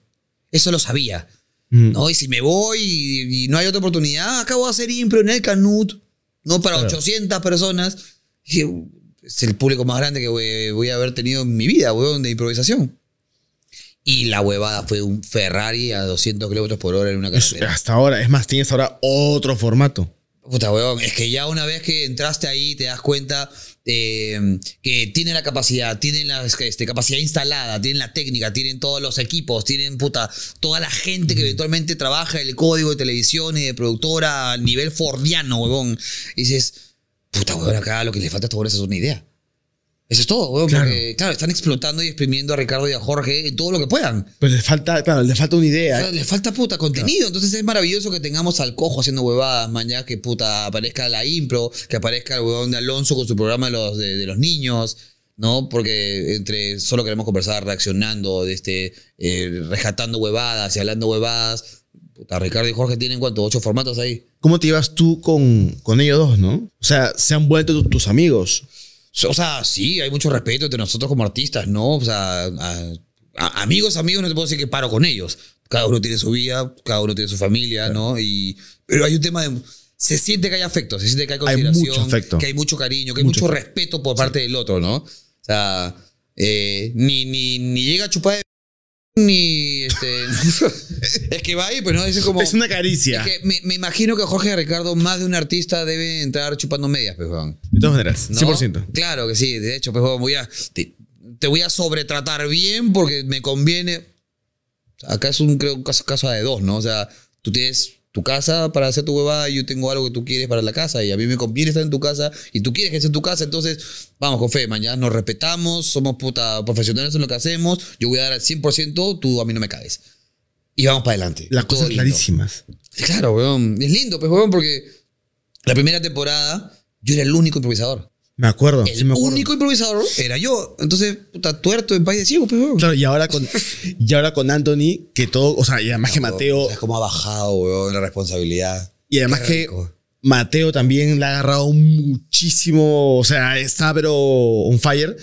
Eso lo sabía. Mm. ¿no? Y si me voy y, y, no hay otra oportunidad, acabo de hacer impro en el Canut. No para 800 personas. Uh, es el público más grande que voy, a haber tenido en mi vida, weón, de improvisación. Y la huevada fue un Ferrari a 200 kilómetros por hora en una carretera. hasta ahora, es más, tienes ahora otro formato. Puta, weón, es que ya una vez que entraste ahí te das cuenta Em, que tiene la capacidad, tienen la este, capacidad instalada, tienen la técnica, tienen todos los equipos, tienen puta, toda la gente que eventualmente trabaja el código de televisión y de productora a nivel fordiano, huevón. Y dices, puta, huevón, acá lo que le falta a esta es una idea. Eso es todo, weón, claro. claro, están explotando y exprimiendo a Ricardo y a Jorge todo lo que puedan. Pero pues les falta, claro, les falta una idea. les falta puta contenido, entonces es maravilloso que tengamos al cojo haciendo huevadas mañana, que puta aparezca la impro, que aparezca el huevón de Alonso con su programa de los, de, los niños, ¿no? Porque entre solo queremos conversar reaccionando, de este, eh, rescatando huevadas y hablando huevadas, A Ricardo y Jorge tienen cuánto, ocho formatos ahí. ¿Cómo te llevas tú con, con ellos dos, no? O sea, se han vuelto tus amigos. O sea, sí, hay mucho respeto entre nosotros como artistas, ¿no? O sea, amigos, amigos, no te puedo decir que paro con ellos. Cada uno tiene su vida, cada uno tiene su familia, ¿no? Y, pero hay un tema de... Se siente que hay afecto, se siente que hay consideración, que hay mucho cariño, que hay mucho, respeto por parte del otro, ¿no? O sea, eh, ni, ni, ni llega a chupar ni este, es que va ahí, pues no, es como. Es una caricia. me, imagino que Jorge Ricardo, más de un artista, debe entrar chupando medias, pues, De todas maneras, 100%. Claro que sí, de hecho, pues, voy a. Te, voy a sobretratar bien porque me conviene. Acá es un creo, caso, caso de dos, ¿no? O sea, tú tienes tu casa para hacer tu huevada, yo tengo algo que tú quieres para la casa y a mí me conviene estar en tu casa y tú quieres que sea en tu casa, entonces vamos con fe, mañana nos respetamos, somos puta profesionales en lo que hacemos, yo voy a dar al 100%, tú a mí no me caes. Y vamos para adelante. Las cosas clarísimas. Claro, weón. Es lindo, pues, weón, porque la primera temporada yo era el único improvisador. Me acuerdo. El único improvisador era yo. Entonces, puta, tuerto en país de ciego, pero. Pues, claro, y ahora con, y ahora con Anthony, que todo, o sea, y además que Mateo. Es como ha bajado, weón, la responsabilidad. Y además que Mateo también le ha agarrado muchísimo, o sea, está pero on fire.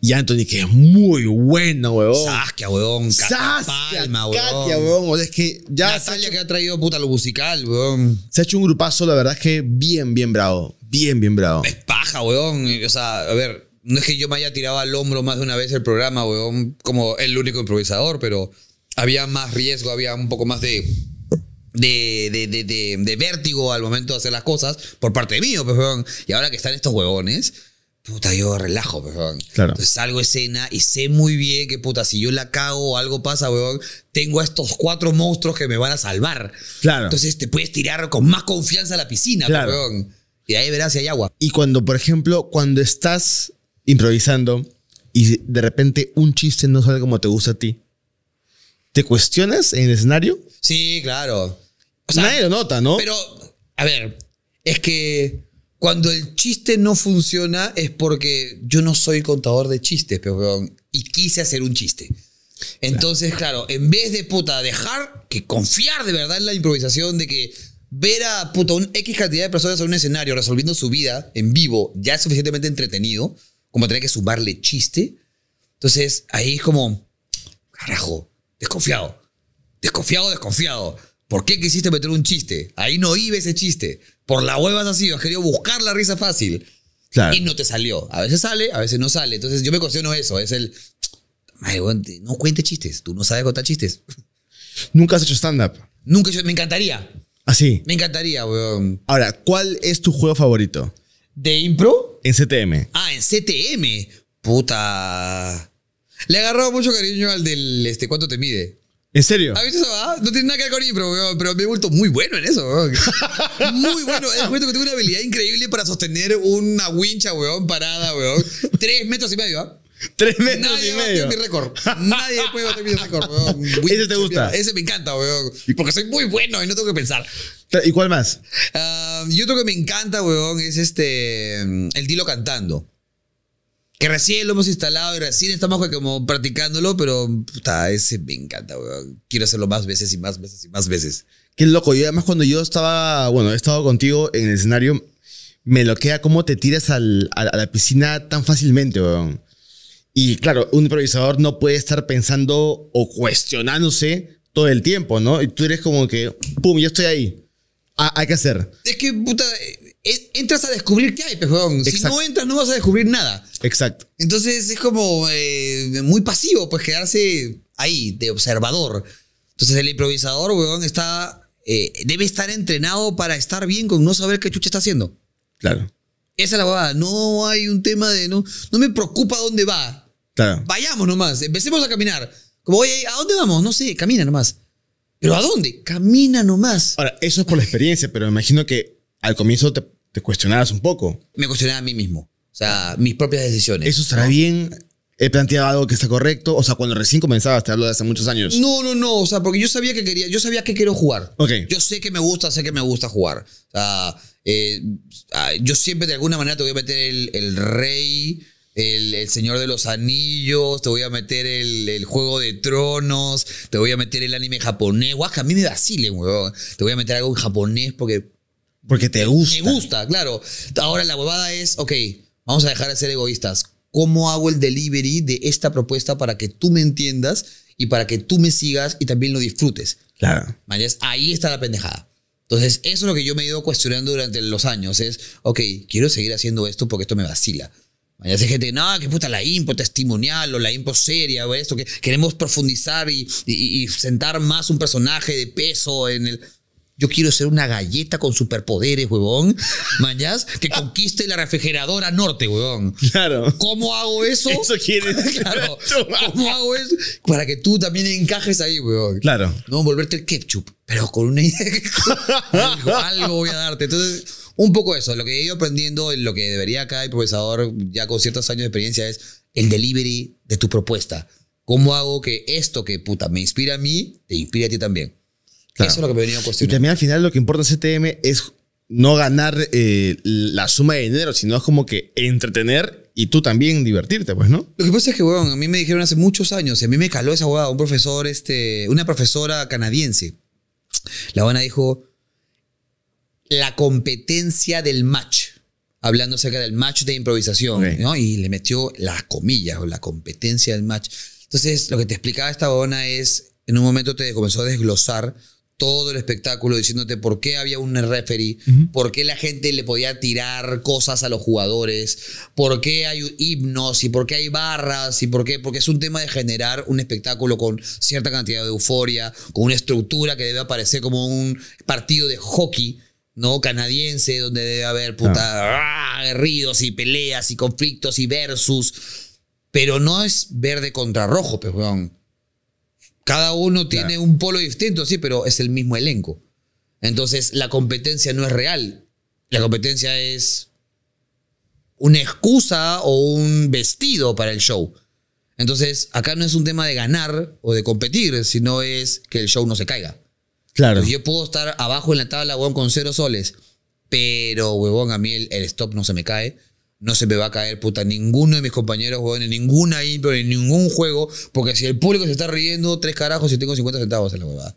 Y Anthony, que es muy bueno, weón. Saskia, weón. Saskia, Palma, weón. Katia, weón. es que ya. Natalia que ha traído puta lo musical, weón. Se ha hecho un grupazo, la verdad es que bien, bien bravo. Bien, bien bravo. Es paja, weón. O sea, a ver, no es que yo me haya tirado al hombro más de una vez el programa, weón, como el único improvisador, pero había más riesgo, había un poco más de de, de, vértigo al momento de hacer las cosas por parte mío, pues, Y ahora que están estos huevones, puta, yo relajo, pues, Claro. Entonces salgo escena y sé muy bien que, puta, si yo la cago o algo pasa, weón, tengo estos cuatro monstruos que me van a salvar. Claro. Entonces te puedes tirar con más confianza a la piscina, pues, claro. Y ahí verás si hay agua. Y cuando, por ejemplo, cuando estás improvisando y de repente un chiste no sale como te gusta a ti, ¿te cuestionas en el escenario? Sí, claro. Nadie lo nota, ¿no? Pero, a ver, es que cuando el chiste no funciona es porque yo no soy contador de chistes, pero, y quise hacer un chiste. Entonces, claro. en vez de puta dejar que confiar de verdad en la improvisación, de que ver a puta un X cantidad de personas en un escenario resolviendo su vida en vivo ya es suficientemente entretenido como tener que sumarle chiste. Entonces, ahí es como, carajo, desconfiado, desconfiado, desconfiado. ¿Por qué quisiste meter un chiste? Ahí no iba ese chiste. Por la huevas así, has querido buscar la risa fácil. Claro. Y no te salió. A veces sale, a veces no sale. Entonces yo me cuestiono eso. Es el. no cuente chistes. Tú no sabes contar chistes. Nunca has hecho stand-up. Nunca yo. Me encantaría. Así. ¿Ah, me encantaría, weón. Ahora, ¿cuál es tu juego favorito? ¿De impro? En CTM. Ah, en CTM. Puta. Le agarrado mucho cariño al del este, ¿cuánto te mide? ¿En serio? A veces eso? Ah, no tiene nada que ver con impro, pero me he vuelto muy bueno en eso, Muy bueno. cuento que tengo una habilidad increíble para sostener una wincha, weón, parada, weón. Tres metros y medio, ¿ah? Tres metros y medio. Nadie mi récord. Nadie puede bater mi récord, weón. ¿Ese te gusta? Ese me encanta, weón. Y porque soy muy bueno y no tengo que pensar. ¿Y cuál más? Ah, yo creo que me encanta, weón, es este. Mm, el Dilo cantando. Que recién lo hemos instalado y recién estamos como practicándolo, pero puta, ese me encanta, weón. Quiero hacerlo más veces y más veces y más veces. Qué loco. Y además cuando yo estaba, bueno, he estado contigo en el escenario, me lo loquea cómo te tiras a, la piscina tan fácilmente, weón. Y claro, un improvisador no puede estar pensando o cuestionándose todo el tiempo, ¿no? Y tú eres como que, pum, yo estoy ahí. Ah, hay que hacer. Es que, puta, e, entras a descubrir qué hay, pues, Si no entras, no vas a descubrir nada. Exacto. Entonces es como eh, muy pasivo, pues quedarse ahí, de observador. Entonces el improvisador, weón, está. Eh, debe estar entrenado para estar bien con no saber qué chucha está haciendo. Claro. Esa es la bobada. No hay un tema de. No, no me preocupa dónde va. Claro. Vayamos nomás. Empecemos a caminar. Como, oye, ¿a dónde vamos? No sé, camina nomás. ¿Pero a dónde? Camina nomás. Ahora, eso es por la experiencia, pero me imagino que al comienzo te te cuestionabas un poco. Me cuestionaba a mí mismo. O sea, mis propias decisiones. ¿Eso estará bien? ¿He planteado algo que está correcto? O sea, cuando recién comenzabas, te hablo de hace muchos años. No, no, no. O sea, porque yo sabía que quería, yo sabía que quiero jugar. Okay. Yo sé que me gusta, sé que me gusta jugar. O sea, eh, yo siempre de alguna manera te voy a meter el, rey. El, Señor de los Anillos, te voy a meter el, Juego de Tronos, te voy a meter el anime japonés. que a mí me vacilen, weón. Te voy a meter algo en japonés porque porque te gusta. Me gusta, claro. Ahora la huevada es, ok, vamos a dejar de ser egoístas. ¿Cómo hago el delivery de esta propuesta para que tú me entiendas y para que tú me sigas y también lo disfrutes? Claro. Ahí está la pendejada. Entonces, eso es lo que yo me he ido cuestionando durante los años. Es, ok, quiero seguir haciendo esto porque esto me vacila. Mañana hay gente, no, que puta la impo testimonial o la impo seria o esto, que queremos profundizar y, y sentar más un personaje de peso en el... Yo quiero ser una galleta con superpoderes, huevón. Mañas, que conquiste la refrigeradora norte, huevón. Claro. ¿Cómo hago eso? Eso quieres. claro. ¿Cómo hago eso? Para que tú también encajes ahí, huevón. Claro. No volverte el ketchup, pero con una idea algo, voy a darte. Entonces, un poco eso. Lo que he ido aprendiendo, lo que debería cada profesor, ya con ciertos años de experiencia, es el delivery de tu propuesta. ¿Cómo hago que esto que puta me inspira a mí, te inspire a ti también? Eso es lo que me venía a cuestionar. Y también al final lo que importa CTM es no ganar eh, la suma de dinero, sino es como que entretener y tú también divertirte, pues, ¿no? Lo que pasa es que, weón, a mí me dijeron hace muchos años, y a mí me caló esa jugada un profesor, este, una profesora canadiense. La buena dijo, la competencia del match, hablando acerca del match de improvisación, ¿no? Y le metió las comillas, o la competencia del match. Entonces, lo que te explicaba esta huevona es, en un momento te comenzó a desglosar todo el espectáculo diciéndote por qué había un referee, por qué la gente le podía tirar cosas a los jugadores, por qué hay himnos y por qué hay barras y por qué, porque es un tema de generar un espectáculo con cierta cantidad de euforia, con una estructura que debe aparecer como un partido de hockey. ¿no? Canadiense, donde debe haber ah. puta, ah, aguerridos y peleas y conflictos y versus. Pero no es verde contra rojo, pues, weón. Cada uno tiene un polo distinto, sí, pero es el mismo elenco. Entonces, la competencia no es real. La competencia es una excusa o un vestido para el show. Entonces, acá no es un tema de ganar o de competir, sino es que el show no se caiga. Claro. yo puedo estar abajo en la tabla, huevón, con cero soles, pero, huevón, a mí el stop no se me cae no se me va a caer, puta, ninguno de mis compañeros, juega en ninguna impro, en ningún juego, porque si el público se está riendo, tres carajos y tengo 50 centavos en la huevada.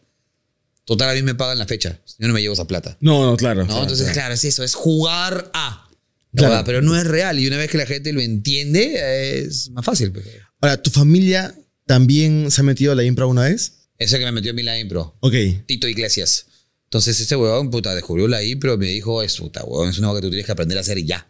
Total, a mí me pagan la fecha, yo no me llevo esa plata. No, no, claro. ¿No? Entonces, claro. es eso, es jugar a. claro. pero no es real y una vez que la gente lo entiende, es más fácil. Pues. Ahora, ¿tu familia también se ha metido a la impro una vez? Ese que me metió a mí la impro. Ok. Tito Iglesias. Entonces, ese huevón, puta, descubrió la impro y me dijo, es puta, huevón, es una cosa que tú tienes que aprender a hacer ya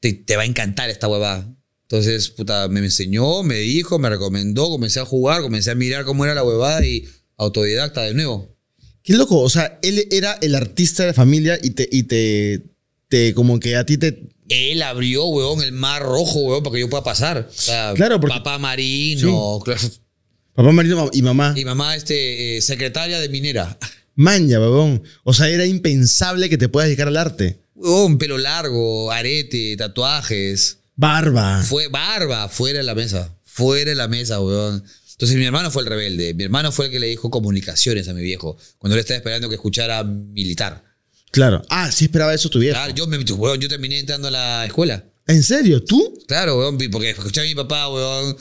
te, va a encantar esta huevada. Entonces, puta, me enseñó, me dijo, me recomendó, comencé a jugar, comencé a mirar cómo era la huevada y autodidacta de nuevo. Qué loco, o sea, él era el artista de la familia y te, y te, te como que a ti te... Él abrió, weón, el mar rojo, weón, para que yo pueda pasar. claro, porque... Papá marino, Papá marino y mamá. Y mamá, este, eh, secretaria de minera. Maña, weón. O sea, era impensable que te puedas dedicar al arte. Un pelo largo, arete, tatuajes. Barba. Fue barba, fuera de la mesa. Fuera de la mesa, weón. Entonces mi hermano fue el rebelde. Mi hermano fue el que le dijo comunicaciones a mi viejo. Cuando él estaba esperando que escuchara militar. Claro. Ah, sí esperaba eso tu viejo. Claro, yo, me, yo terminé entrando a la escuela. ¿En serio? ¿Tú? Claro, weón, porque escuché a mi papá, weón,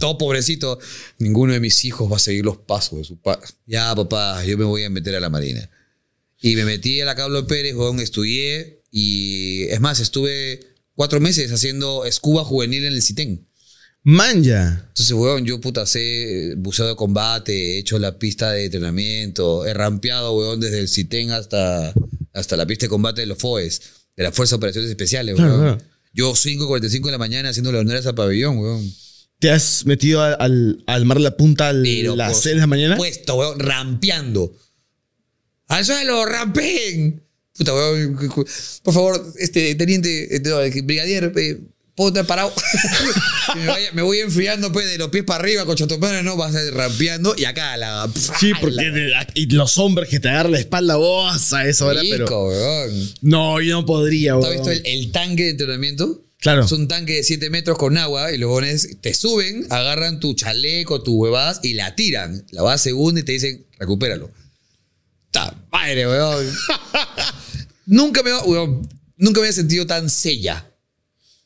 todo pobrecito. Ninguno de mis hijos va a seguir los pasos de su padre. Ya, papá, yo me voy a meter a la marina. Y me metí a la Carlos Pérez, weón, estudié, y es más, estuve cuatro meses haciendo escuba juvenil en el CITEN. Manja. Entonces, weón, yo puta sé buceo de combate, he hecho la pista de entrenamiento, he rampeado, weón, desde el CITEN hasta, hasta la pista de combate de los FOES, de la Fuerza de Operaciones Especiales, weón. Yo 5.45 de la mañana haciendo las honores al pabellón, weón. ¿Te has metido al, al, mar la punta a las 6 de la mañana? Puesto, weón, rampeando. ¡Al suelo, ¡Rampeen! por favor, este teniente, eh, eh, brigadier, eh, puedo estar parado. me, voy, enfriando pues, de los pies para arriba, con ¿no? Vas a ir rampeando y acá la. Sí, porque y los hombres que te agarran la espalda vos a eso pero. No, yo no podría, weón. ¿Has visto el, tanque de entrenamiento? Claro. Es un tanque de 7 metros con agua y los bones te suben, agarran tu chaleco, tu huevadas y la tiran. La vas segunda y te dicen, recupéralo. ¡Ta madre, weón! Nunca me, nunca había sentido tan sella.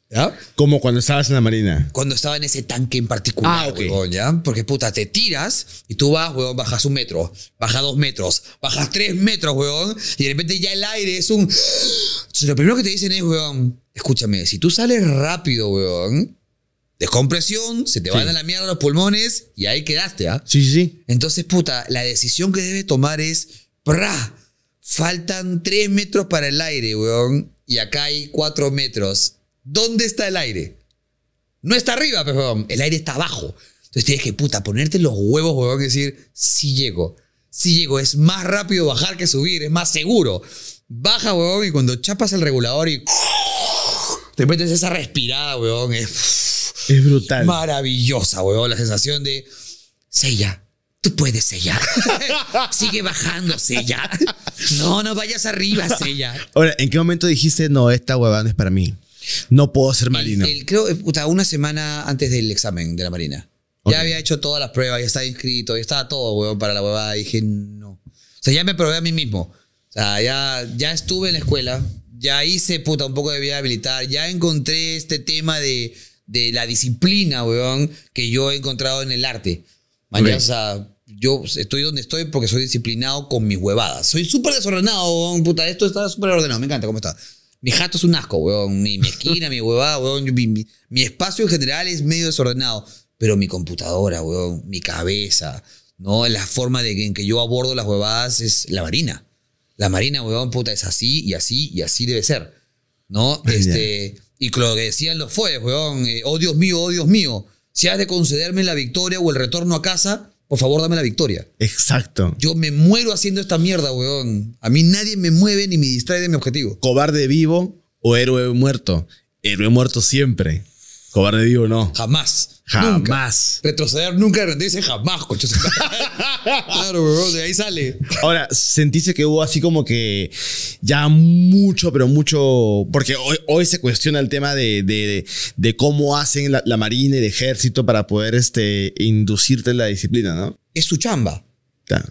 ¿Ya? Como cuando estabas en la marina. Cuando estaba en ese tanque en particular, ah, ¿ya? Porque puta, te tiras y tú vas, weón, bajas un metro, bajas dos metros, bajas tres metros, weón, y de repente ya el aire es un. lo primero que te dicen es, weón, escúchame, si tú sales rápido, weón, descompresión, se te van a la mierda los pulmones y ahí quedaste, ¿ah? Sí, sí. Entonces, puta, la decisión que debe tomar es, ¡pra! Faltan 3 metros para el aire, weón. Y acá hay 4 metros. ¿Dónde está el aire? No está arriba, weón. El aire está abajo. Entonces tienes que, puta, ponerte los huevos, weón, y decir, si llego. si llego. Es más rápido bajar que subir. Es más seguro. Baja, weón, y cuando chapas el regulador y... Te metes esa respirada, weón. Es, es brutal. Maravillosa, weón. La sensación de... Sella, puedes, sellar. Sigue bajando, Sella. No, no vayas arriba, Sella. Ahora, ¿en qué momento dijiste, no, esta huevada no es para mí? No puedo ser marino. creo, puta, una semana antes del examen de la marina. Ya había hecho todas las pruebas, ya estaba inscrito, ya estaba todo, huevón, para la huevada. Dije, no. O sea, ya me probé a mí mismo. O sea, ya, ya estuve en la escuela, ya hice, puta, un poco de vida militar, ya encontré este tema de, de la disciplina, huevón, que yo he encontrado en el arte. Mañana, o sea, yo estoy donde estoy porque soy disciplinado con mis huevadas. Soy súper desordenado, weón, puta, esto está súper ordenado, me encanta cómo está. Mi jato es un asco, weón, mi, esquina, mi huevada, weón, mi, espacio en general es medio desordenado, pero mi computadora, weón, mi cabeza, ¿no? La forma de, en que yo abordo las huevadas es la marina. La marina, weón, puta, es así y así y así debe ser, ¿no? Este, y lo que decían los fue, weón, eh, oh Dios mío, oh Dios mío, si has de concederme la victoria o el retorno a casa, por favor, dame la victoria. Exacto. Yo me muero haciendo esta mierda, weón. A mí nadie me mueve ni me distrae de mi objetivo. Cobarde vivo o héroe muerto. Héroe muerto siempre. Cobarde vivo, no. Jamás. Jamás. Retroceder nunca de rendirse jamás, cocho. claro, bro, de ahí sale. Ahora, ¿sentiste que hubo así como que ya mucho, pero mucho? Porque hoy, hoy se cuestiona el tema de, cómo hacen la, marina y el ejército para poder este, inducirte en la disciplina, ¿no? Es su chamba.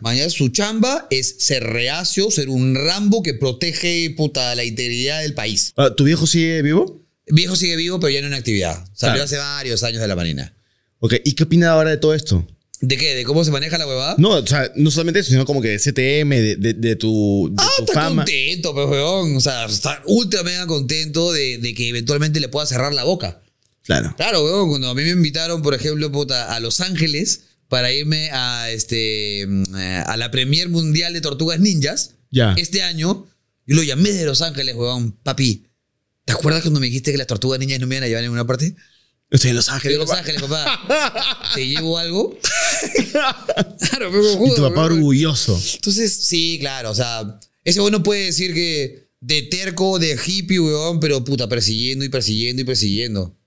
Mañana su chamba es ser reacio, ser un Rambo que protege puta, la integridad del país. Ah, ¿Tu viejo sigue vivo? viejo sigue vivo, pero ya no en actividad. Salió hace varios años de la marina. Ok, ¿y qué opina ahora de todo esto? ¿De qué? ¿De cómo se maneja la huevada? No, o sea, no solamente eso, sino como que de CTM, de, tu, de ah, está contento, pues, weón. O sea, está ultra mega contento de, que eventualmente le pueda cerrar la boca. Claro. Claro, weón. Cuando a mí me invitaron, por ejemplo, a Los Ángeles para irme a, este, a la Premier Mundial de Tortugas Ninjas. Ya. Este año, yo lo llamé de Los Ángeles, weón. Papi, ¿Te acuerdas cuando me dijiste que las tortugas niñas no me iban a llevar en ninguna parte? Estoy en Los Ángeles. Estoy Los papá. Ángeles, papá. ¿Te llevo algo? claro, me Y tu papá orgulloso. Entonces, sí, claro. O sea, ese uno puede decir que de terco, de hippie, weón, pero puta, persiguiendo y persiguiendo y persiguiendo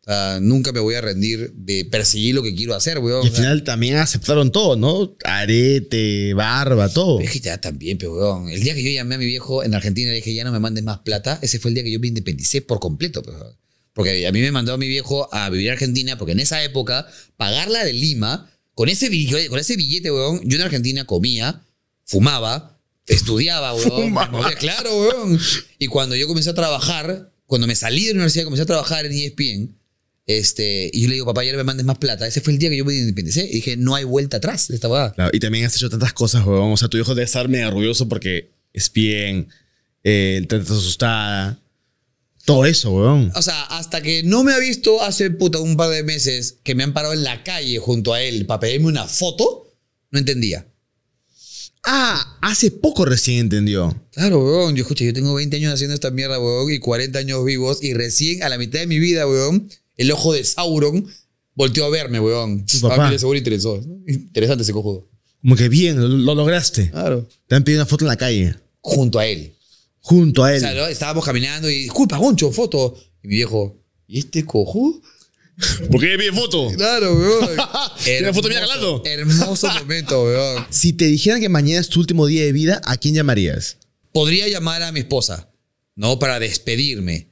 nunca me voy a rendir de perseguir lo que quiero hacer, weón. Y al final también aceptaron todo, ¿no? Arete, barba, todo. Es que ya también, pero weón. El día que yo llamé a mi viejo en Argentina le dije, ya no me mandes más plata, ese fue el día que yo me independicé por completo, weón. Porque a mí me mandó a mi viejo a vivir a Argentina, porque en esa época, pagarla de Lima, con ese, con ese billete, weón, yo en Argentina comía, fumaba, estudiaba, weón. claro, weón. Y cuando yo comencé a trabajar, cuando me salí de la universidad, comencé a trabajar en ESPN este, y yo le digo, papá, ayer me mandes más plata. Ese fue el día que yo me independicé. Y dije, no hay vuelta atrás de esta boda. Claro, y también has hecho tantas cosas, weón. O sea, tu hijo debe estar medio porque es bien, eh, asustada. Todo eso, weón. O sea, hasta que no me ha visto hace puta un par de meses que me han parado en la calle junto a él para pedirme una foto, no entendía. Ah, hace poco recién entendió. Claro, weón. Yo escucha, yo tengo 20 años haciendo esta mierda, weón, y 40 años vivos, y recién a la mitad de mi vida, weón el ojo de Sauron volteó a verme, weón. A mí de seguro interesó. Interesante ese cojudo. Como que bien, lo, lograste. Claro. Te han pedido una foto en la calle. Junto a él. Junto a él. estábamos caminando y, disculpa, Goncho, foto. Y mi viejo, ¿y este cojudo? Porque vi foto. Claro, weón. Una foto mía calando. Hermoso momento, weón. Si te dijeran que mañana es tu último día de vida, ¿a quién llamarías? Podría llamar a mi esposa, ¿no? Para despedirme.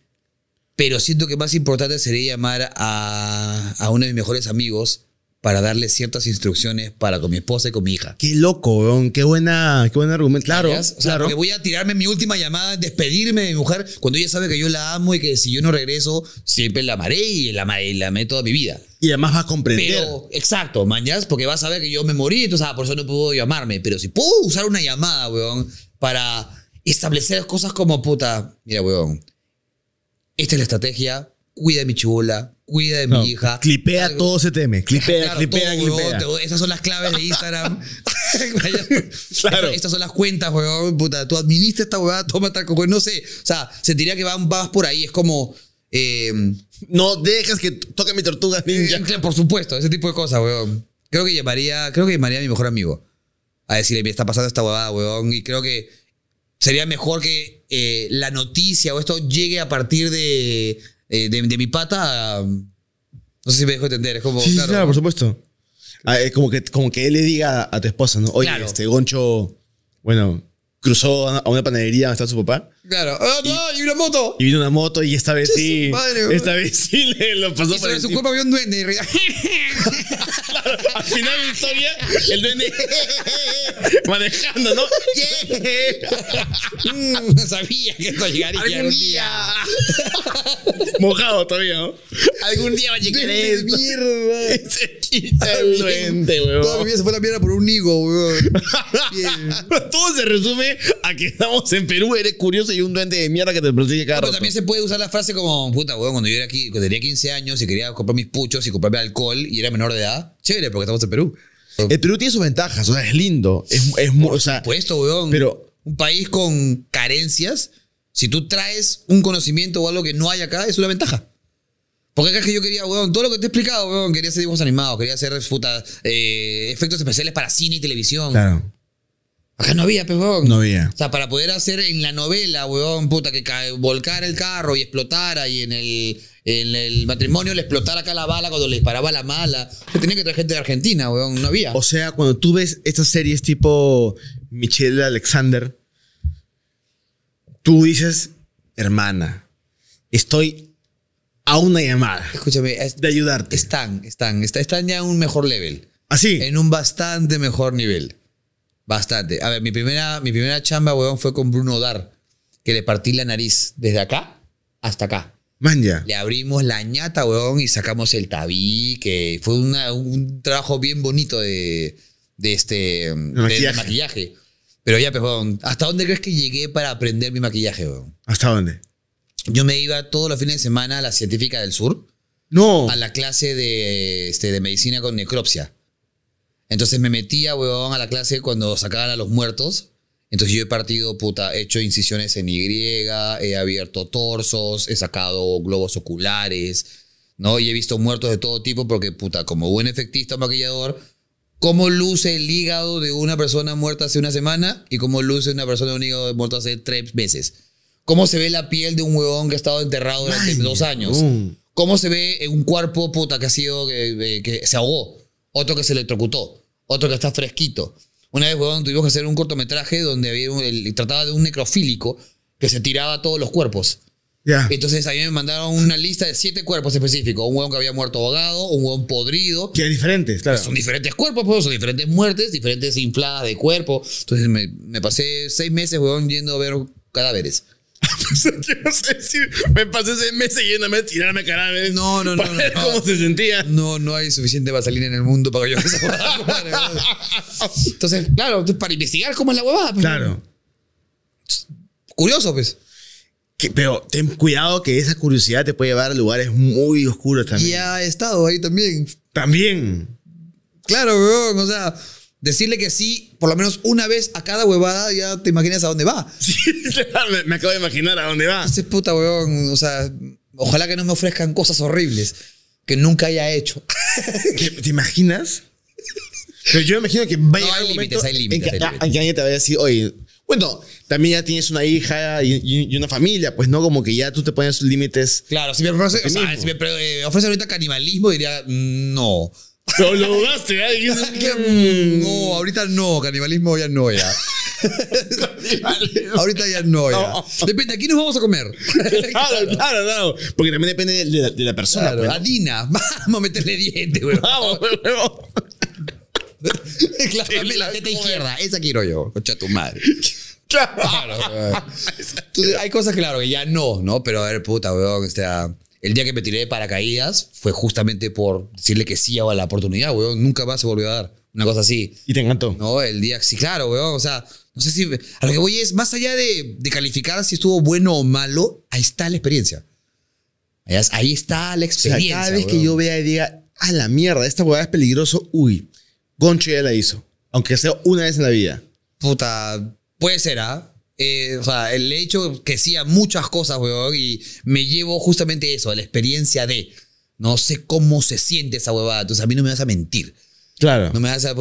Pero siento que más importante sería llamar a, uno de mis mejores amigos para darle ciertas instrucciones para con mi esposa y con mi hija. Qué loco, weón. qué buena, qué buen argumento. Claro, claro. Porque voy a tirarme mi última llamada, despedirme de mi mujer cuando ella sabe que yo la amo y que si yo no regreso siempre la amaré y la amaré, la toda mi vida. Y además vas a comprender. Pero, exacto, mañas, porque vas a saber que yo me morí, entonces ah, por eso no puedo llamarme. Pero si puedo usar una llamada, weón, para establecer cosas como puta, mira, weón, esta es la estrategia, cuida de mi chibula. cuida de mi hija. Clipea todo se clipea, clipea, clipea. esas son las claves de Instagram. claro. Estas, son las cuentas, weón, puta. Tú administras esta weá, toma tal cosa, no sé. O sea, sentiría que vas, por ahí, es como... Em, no dejes que toque mi tortuga eh, ninja. Por supuesto, ese tipo de cosas, weón. Creo que llamaría, creo que llamaría a mi mejor amigo a decirle, me está pasando esta huevada, weón. Y creo que sería mejor que eh, la noticia o esto llegue a partir de, eh, de, mi pata. no sé si me dejo entender. Es como, sí, claro, por supuesto. Ah, es como que, como que él le diga a, tu esposa, ¿no? Oye, este Goncho, bueno, cruzó a una panadería donde está su papá. Claro. ¡Ah, no! Y, una moto! Y vino una moto y esta vez sí. Madre, esta vez sí le lo pasó y sobre su cuerpo había un duende. al final de la historia, el duende manejando, ¿no? Yeah. sabía que esto llegaría algún día. Mojado todavía, ¿no? Algún día va a llegar de esto. mierda! Se quita el duende, weón. mi vida se fue la mierda por un higo, weón. Todo se resume a que estamos en Perú, eres curioso y un duende de mierda que te persigue cada Pero también se puede usar la frase como, puta, weón, cuando yo era aquí, cuando tenía 15 años y quería comprar mis puchos y comprarme alcohol y era menor de edad. Chévere, porque estamos en Perú. El Perú tiene sus ventajas, o sea, es lindo. Es, es o sea, weón. Pero, un país con carencias, si tú traes un conocimiento o algo que no hay acá, es una ventaja. Porque acá es que yo quería, weón, todo lo que te he explicado, weón, quería hacer dibujos animados, quería hacer eh, efectos especiales para cine y televisión. Claro. Acá no había, pues, No había. O sea, para poder hacer en la novela, weón, puta, que volcara el carro y explotara y en el, en el matrimonio le explotara acá la bala cuando le disparaba la mala. Se tenía que traer gente de Argentina, weón, no había. O sea, cuando tú ves estas series tipo Michelle Alexander, tú dices, hermana, estoy a una llamada. Escúchame, es, de ayudarte. Están, están, están, ya en un mejor level. Así. ¿Ah, en un bastante mejor nivel. Bastante. A ver, mi primera, mi primera chamba, weón, fue con Bruno Dar, que le partí la nariz desde acá hasta acá. Manja. Le abrimos la ñata, weón, y sacamos el que Fue un trabajo bien bonito de, este maquillaje. Pero ya, pues, weón, ¿hasta dónde crees que llegué para aprender mi maquillaje, weón? ¿Hasta dónde? Yo me iba todos los fines de semana a la científica del sur. No. A la clase de, este, de medicina con necropsia. Entonces me metía, huevón, a la clase cuando sacaban a los muertos. Entonces yo he partido, puta, he hecho incisiones en Y, he abierto torsos, he sacado globos oculares, ¿no? Y he visto muertos de todo tipo porque, puta, como buen efectista maquillador, ¿cómo luce el hígado de una persona muerta hace una semana y cómo luce una persona de un hígado muerto hace tres veces? ¿Cómo se ve la piel de un huevón que ha estado enterrado durante dos años? ¿Cómo se ve un cuerpo, puta, que ha sido, eh, eh, que se ahogó? otro que se electrocutó, otro que está fresquito. Una vez, huevón, tuvimos que hacer un cortometraje donde había el, trataba de un necrofílico que se tiraba a todos los cuerpos. ya, Entonces a mí me mandaron una lista de siete cuerpos específicos. Un huevón que había muerto ahogado, un huevón podrido. Que diferentes, claro. Son diferentes cuerpos, pues, son diferentes muertes, diferentes infladas de cuerpo. Entonces me, pasé seis meses, huevón, yendo a ver cadáveres. Me pasé seis meses yéndome a tirarme cara. No, no, no. no, cómo se sentía. No, no hay suficiente vaselina en el mundo para que yo Entonces, claro, pues, para investigar cómo es la huevada. Pues. claro. Curioso, pues. pero ten cuidado que esa curiosidad te puede llevar a lugares muy oscuros también. Y ha estado ahí también. También. Claro, weón. O sea, decirle que sí, por lo menos una vez a cada huevada, ya te imaginas a dónde va. Sí, me, acabo de imaginar a dónde va. Ese puta huevón, o sea, ojalá que no me ofrezcan cosas horribles que nunca haya hecho. ¿Te imaginas? Pero yo me imagino que vaya a hay límites, hay límites. En que, te vaya a decir, oye, bueno, también ya tienes una hija y, una familia, pues no, como que ya tú te pones límites. Claro, si me, si me eh, ofrece ahorita canibalismo, diría mm, no. lo dudaste, ¿eh? Ah, mm". no, ahorita no, canibalismo ya no ya. ahorita ya no ya. Depende, ¿a quién nos vamos a comer? claro, claro, claro. Porque también depende de la, la persona. A pues. Dina, vamos a meterle dientes, weón. Vamos, weón. la teta izquierda, esa quiero yo, concha tu madre. Claro. hay cosas, claro, que ya no, ¿no? Pero a ver, puta, weón, o sea el día que me tiré de paracaídas fue justamente por decirle que sí a la oportunidad, weón. Nunca más se volvió a dar. Una cosa así. Y te encantó. No, el día, sí, claro, weón. O sea, no sé si. A lo que voy es, más allá de, calificar si estuvo bueno o malo, ahí está la experiencia. Ahí, está la experiencia. cada vez que yo vea y diga, a la mierda, esta weá es peligroso, uy, Goncho ya la hizo. Aunque sea una vez en la vida. Puta, puede ser, ¿ah? Eh, o sea, el hecho que hacía muchas cosas, weón, y me llevo justamente eso, la experiencia de. No sé cómo se siente esa huevada, entonces a mí no me vas a mentir. Claro. No me vas a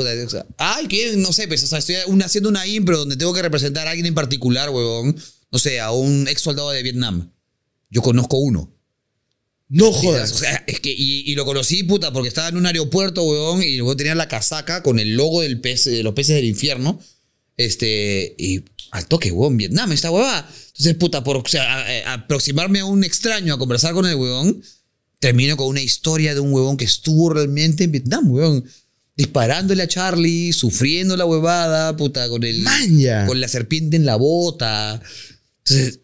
ay, que no sé, pues, o sea, estoy haciendo una impro donde tengo que representar a alguien en particular, weón. No sé, a un ex soldado de Vietnam. Yo conozco uno. No jodas. sea, es que, y, lo conocí, puta, porque estaba en un aeropuerto, weón, y luego tenía la casaca con el logo del pez, de los peces del infierno. Este, y al toque, huevón, Vietnam, esta huevada. Entonces, puta, por sea, eh, aproximarme a un extraño a conversar con el huevón, termino con una historia de un huevón que estuvo realmente en Vietnam, huevón. Disparándole a Charlie, sufriendo la huevada, puta, con el. Con la serpiente en la bota. Entonces,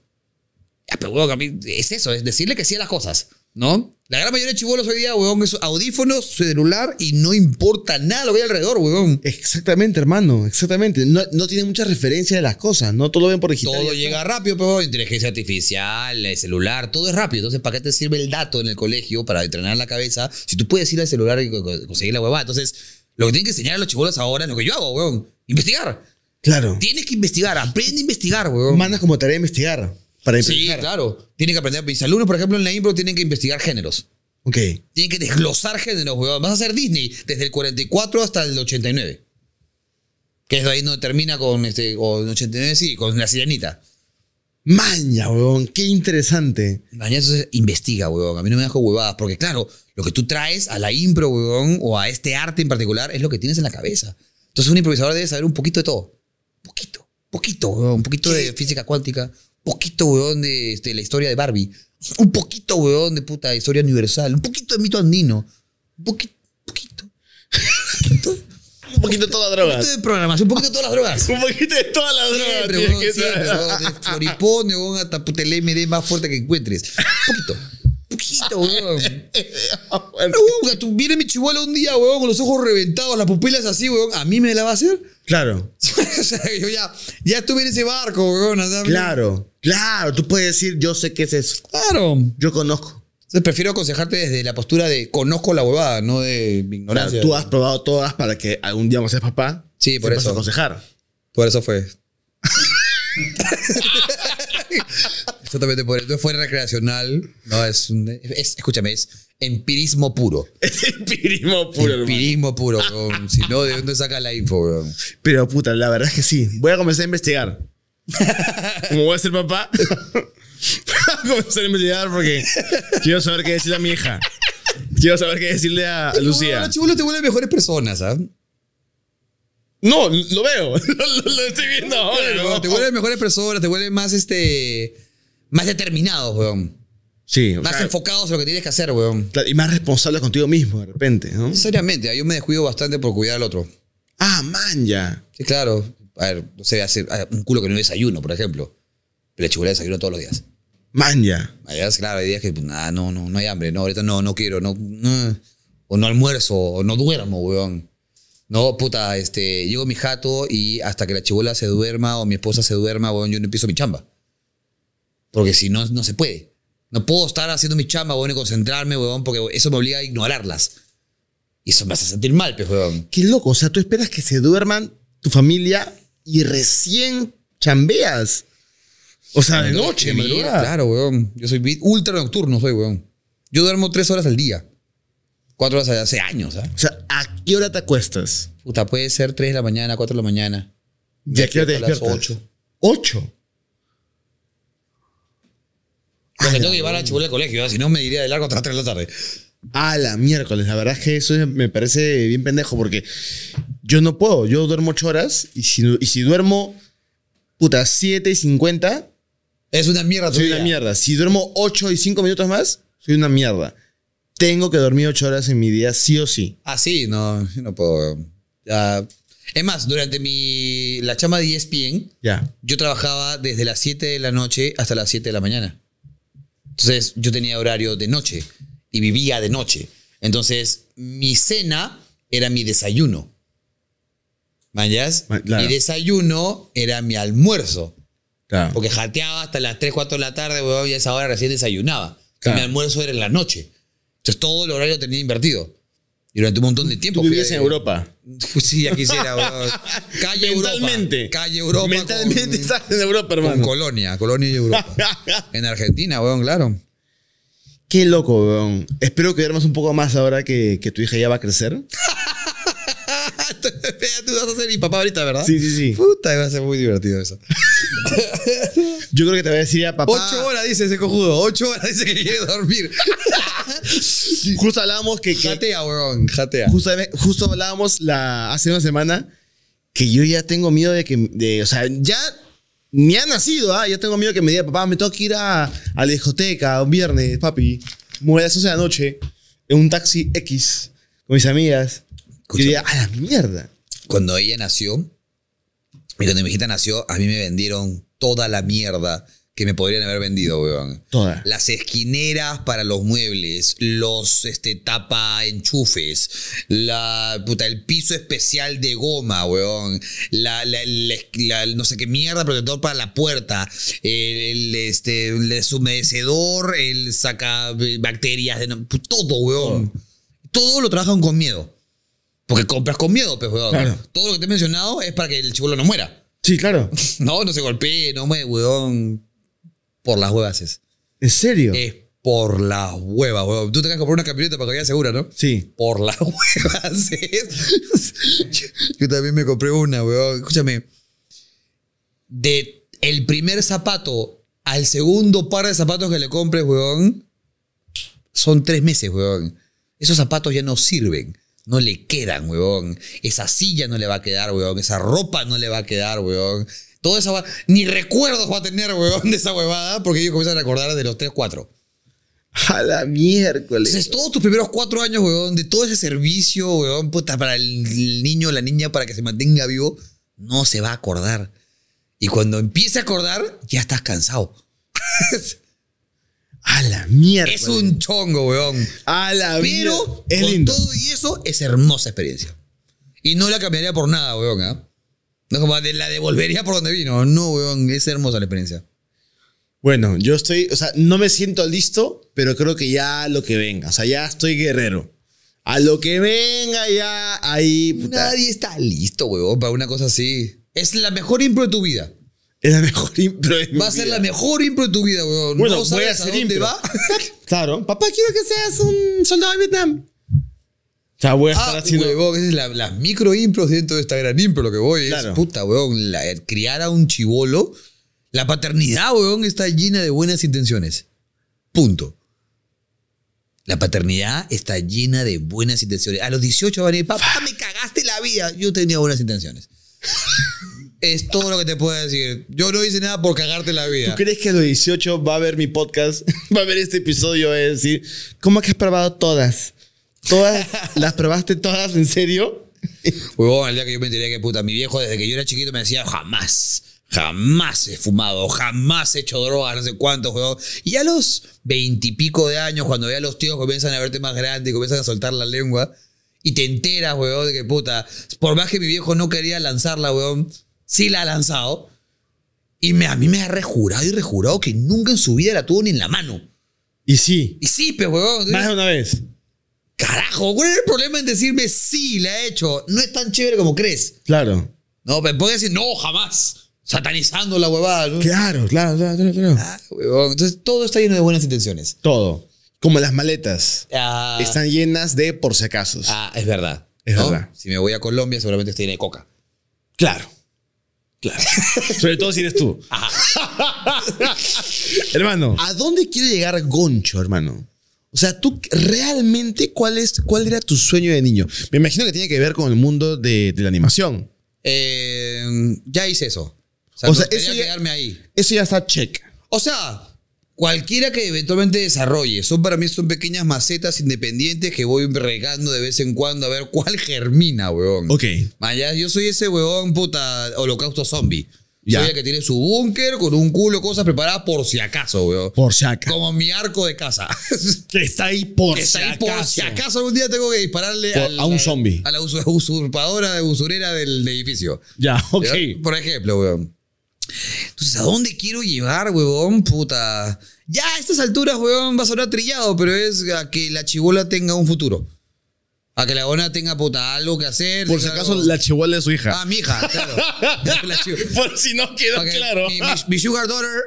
pero huevón, a mí es eso, es decirle que sí a las cosas, ¿no? La gran mayoría de chivolos hoy día, weón, es audífonos, celular y no importa nada lo que alrededor, weón. Exactamente, hermano, exactamente. No, tiene mucha referencia de las cosas, no todo lo ven por digital. Todo llega rápido, pero inteligencia artificial, el celular, todo es rápido. Entonces, ¿para qué te sirve el dato en el colegio para entrenar la cabeza? Si tú puedes ir al celular y conseguir la huevada. Entonces, lo que tienen que enseñar a los chivolos ahora es lo que yo hago, weón. Investigar. Claro. Tienes que investigar, aprende a investigar, weón. Mandas como tarea de investigar para Sí, claro. tiene que aprender. Mis alumnos, por ejemplo, en la impro tienen que investigar géneros. Ok. Tienen que desglosar géneros, weón. Vas a hacer Disney desde el 44 hasta el 89. Que es ahí donde termina con este, o 89 sí, con la sirenita. Maña, weón, qué interesante. Maña, entonces investiga, weón. A mí no me dejo huevadas, porque claro, lo que tú traes a la impro, weón, o a este arte en particular, es lo que tienes en la cabeza. Entonces un improvisador debe saber un poquito de todo. Poquito, poquito, weón. Un poquito de física cuántica, poquito, weón, de este, la historia de Barbie. Un poquito, weón, de puta historia universal. Un poquito de mito andino. Un poquito. poquito. un poquito de todas las drogas. Un poquito de programación, un poquito de todas las drogas. un poquito de todas las drogas. Siempre, weón, de weón, hasta puta el MD más fuerte que encuentres. Un poquito. Este este viene mi chihuahua un día, weón, con los ojos reventados, las pupilas así, weón. ¿A mí me la va a hacer? Claro. o sea, yo ya, estuve en ese barco, weón. Claro, claro. Tú puedes decir, yo sé qué es eso. Claro. Yo conozco. prefiero aconsejarte desde la postura de conozco la huevada, no de ignorar. ignorancia. tú has probado todas para que algún día vos seas papá. Sí, por eso. aconsejar. Por eso fue. Exactamente, por eso fue recreacional. No, es, escúchame, es empirismo puro. empirismo puro, Empirismo puro, Si no, ¿de dónde saca la info, bro? Pero puta, la verdad es que sí. Voy a comenzar a investigar. Como voy a ser papá, voy a comenzar a investigar porque quiero saber qué decirle a mi hija. Quiero saber qué decirle a Lucía. Los chibulos te vuelven mejores personas, ¿sabes? ¿ah? No, lo veo. lo, estoy viendo ahora. bro. Te vuelves mejores personas, te vuelves más este más determinados, weón. Sí, más enfocados en lo que tienes que hacer, weón. Y más responsables contigo mismo, de repente, ¿no? Seriamente, yo me descuido bastante por cuidar al otro. Ah, man, ya. Sí, claro. A ver, no sé, un culo que no desayuno, por ejemplo. Le es desayuno todos los días. Man, ya. es claro, hay días que, pues, no, no, no hay hambre, no, ahorita no, no quiero, no, O no almuerzo, o no duermo, weón. No, puta, este, llego mi jato y hasta que la chibola se duerma o mi esposa se duerma, weón, yo no empiezo mi chamba. Porque si no, no se puede. No puedo estar haciendo mi chamba, weón, y concentrarme, weón, porque eso me obliga a ignorarlas. Y eso me hace sentir mal, pues, weón. Qué loco. O sea, tú esperas que se duerman tu familia y recién chambeas. O sea, de noche, Claro, weón. Yo soy ultra nocturno, soy, weón. Yo duermo tres horas al día. Cuatro horas hace años, ¿ah? O sea, ¿a qué hora te acuestas? Puta, puede ser tres de la mañana, cuatro de la mañana. ¿Y a qué te despiertas? ocho. ¿Ocho? Porque tengo que llevar a la chibula al colegio, si no me iría de largo hasta las 3 de la tarde. A la miércoles, la verdad es que eso me parece bien pendejo porque yo no puedo, yo duermo 8 horas y si, y si duermo, puta, 7 y 50. Es una mierda, Soy una mierda. Si duermo 8 y 5 minutos más, soy una mierda. Tengo que dormir 8 horas en mi día, sí o sí. Ah, sí, no, no puedo. Ya. Es más, durante mi, la chama de ESPN, ya. yo trabajaba desde las 7 de la noche hasta las 7 de la mañana. Entonces yo tenía horario de noche y vivía de noche. Entonces mi cena era mi desayuno. ¿Mañas? Mi desayuno era mi almuerzo. Porque jateaba hasta las 3, 4 de la tarde, y a esa hora recién desayunaba. Mi almuerzo era en la noche. Entonces todo el horario tenía invertido. Y durante un montón de tiempo. Tú vivías en Europa. Pues sí, ya quisiera. calle Mentalmente. Europa. Calle Europa. Mentalmente estás en Europa, hermano. Con Colonia, Colonia y Europa. en Argentina, weón, claro. Qué loco, weón. Espero que duermas un poco más ahora que, que tu hija ya va a crecer. Tú vas a ser mi papá ahorita, ¿verdad? Sí, sí, sí. Puta, va a ser muy divertido eso. Yo creo que te voy a decir a papá. Ocho horas dice ese cojudo. Ocho horas dice que quiere dormir. justo hablábamos que. jatea, weón. Jatea. Justo, justo hablábamos la, hace una semana que yo ya tengo miedo de que. De, o sea, ya ni ha nacido, ¿ah? Ya tengo miedo que me diga, papá, me tengo que ir a, a la discoteca un viernes, papi. Mueve a las 11 de la noche en un taxi X con mis amigas. yo diría, a la mierda. Cuando ella nació, y cuando mi hijita nació, a mí me vendieron toda la mierda que me podrían haber vendido, weón. Todas. Las esquineras para los muebles, los este, tapa enchufes, la, puta, el piso especial de goma, weón. La, no sé qué mierda, protector para la puerta, el, este, el el saca bacterias, de, todo, weón. Todo lo trabajan con miedo. Porque compras con miedo, pues, weón. Todo lo que te he mencionado es para que el chivolo no muera. Sí, claro. no, no se golpee, no me, weón por las huevas es. ¿En serio? Es por las huevas, weón. Tú tengas que comprar una camioneta para que vaya segura, ¿no? Sí. Por las huevas yo, también me compré una, weón. Escúchame. De el primer zapato al segundo par de zapatos que le compres, huevón, son tres meses, huevón. Esos zapatos ya no sirven no le quedan, weón. Esa silla no le va a quedar, weón. Esa ropa no le va a quedar, weón. Toda esa Ni recuerdos va a tener, weón, de esa huevada, porque ellos comienzan a recordar de los 3, 4. A la miércoles. Entonces, todos tus primeros cuatro años, weón de todo ese servicio, weón puta, para el niño la niña, para que se mantenga vivo, no se va a acordar. Y cuando empiece a acordar, ya estás cansado. A la mierda. Es un chongo, weón. A la mierda. Pero con todo y eso es hermosa experiencia. Y no la cambiaría por nada, weón. ¿eh? ¿ah? No, como de la devolvería por donde vino. No, weón, es hermosa la experiencia. Bueno, yo estoy, o sea, no me siento listo, pero creo que ya lo que venga, o sea, ya estoy guerrero. A lo que venga ya ahí. Nadie está listo, weón, para una cosa así. Es la mejor impro de tu vida. Es la mejor impro de mi Va a ser la mejor impro de tu vida, weón. no voy a hacer impro. claro. Papá, quiero que seas un soldado de Vietnam. O Huevón, es las micro dentro de esta gran impro. Lo que voy es, puta, huevón, criar a un chivolo. La paternidad, huevón, está llena de buenas intenciones. Punto. La paternidad está llena de buenas intenciones. A los 18 van a ir, papá, me cagaste la vida. Yo tenía buenas intenciones. es todo lo que te puedo decir. Yo no hice nada por cagarte la vida. ¿Tú crees que a los 18 va a ver mi podcast? ¿Va a ver este episodio? Va decir, ¿cómo que has probado todas? Todas, las probaste todas, ¿en serio? Huevón, el día que yo me enteré que puta, mi viejo desde que yo era chiquito me decía, jamás, jamás he fumado, jamás he hecho drogas, no sé cuántos, huevón. Y a los veintipico de años, cuando ya los tíos comienzan a verte más grande y comienzan a soltar la lengua, y te enteras, huevón, de que puta, por más que mi viejo no quería lanzarla, huevón, sí la ha lanzado. Y a mí me ha rejurado y rejurado que nunca en su vida la tuvo ni en la mano. Y sí. Y sí, pero huevón. Más de una vez carajo, ¿cuál es el problema en decirme sí, la he hecho? No es tan chévere como crees. Claro. No, pero puedes decir, no, jamás. Satanizando la huevada. Claro, claro, claro, claro. Ah, Entonces todo está lleno de buenas intenciones. Todo. Como las maletas. Ah. Están llenas de por si acaso. Ah, es verdad. Es verdad. Si me voy a Colombia, seguramente estoy lleno de coca. Claro. Claro. Sobre todo si eres tú. hermano. ¿A dónde quiere llegar Goncho, hermano? O sea, tú realmente, cuál, es, ¿cuál era tu sueño de niño? Me imagino que tiene que ver con el mundo de, la animación. Em, ya hice eso. O sea, quedarme ahí. Eso ya está check. O sea, cualquiera que eventualmente desarrolle, son para mí son pequeñas macetas independientes que voy regando de vez en cuando a ver cuál germina, weón. Ok. yo soy ese weón puta holocausto zombie. Ya. que tiene su búnker con un culo, cosas preparadas por si acaso, weón. Por si acaso. Como mi arco de casa. que está ahí por si acaso. Por si acaso algún día tengo que dispararle a un zombie. A la usurpadora, de usurera del, edificio. Ya, ok. Por ejemplo, weón. Entonces, ¿a dónde quiero llevar, weón? Puta. Ya a estas alturas, weón, va a sonar trillado, pero es a que la chivola tenga un futuro. Para que la gona tenga puta algo que hacer. Por si acaso, la chihuahua de su hija. Ah, mi hija, claro. Por si no quedó claro. Mi, sugar daughter.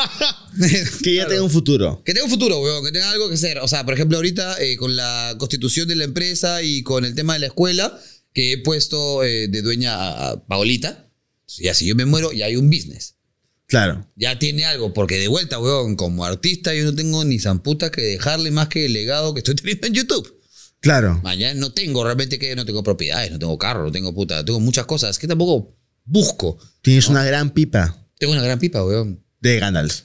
que ya tenga un futuro. Que tenga un futuro, weón. Que tenga algo que hacer. O sea, por ejemplo, ahorita eh, con la constitución de la empresa y con el tema de la escuela, que he puesto eh, de dueña a Paolita. Y así yo me muero, y hay un business. Claro. Ya tiene algo, porque de vuelta, weón, como artista yo no tengo ni zamputa que dejarle más que el legado que estoy teniendo en YouTube. Claro. Mañana no tengo realmente que no tengo propiedades, no tengo carro, no tengo puta, tengo muchas cosas que tampoco busco. Tienes una gran pipa. Tengo una gran pipa, weón. De Gandalf.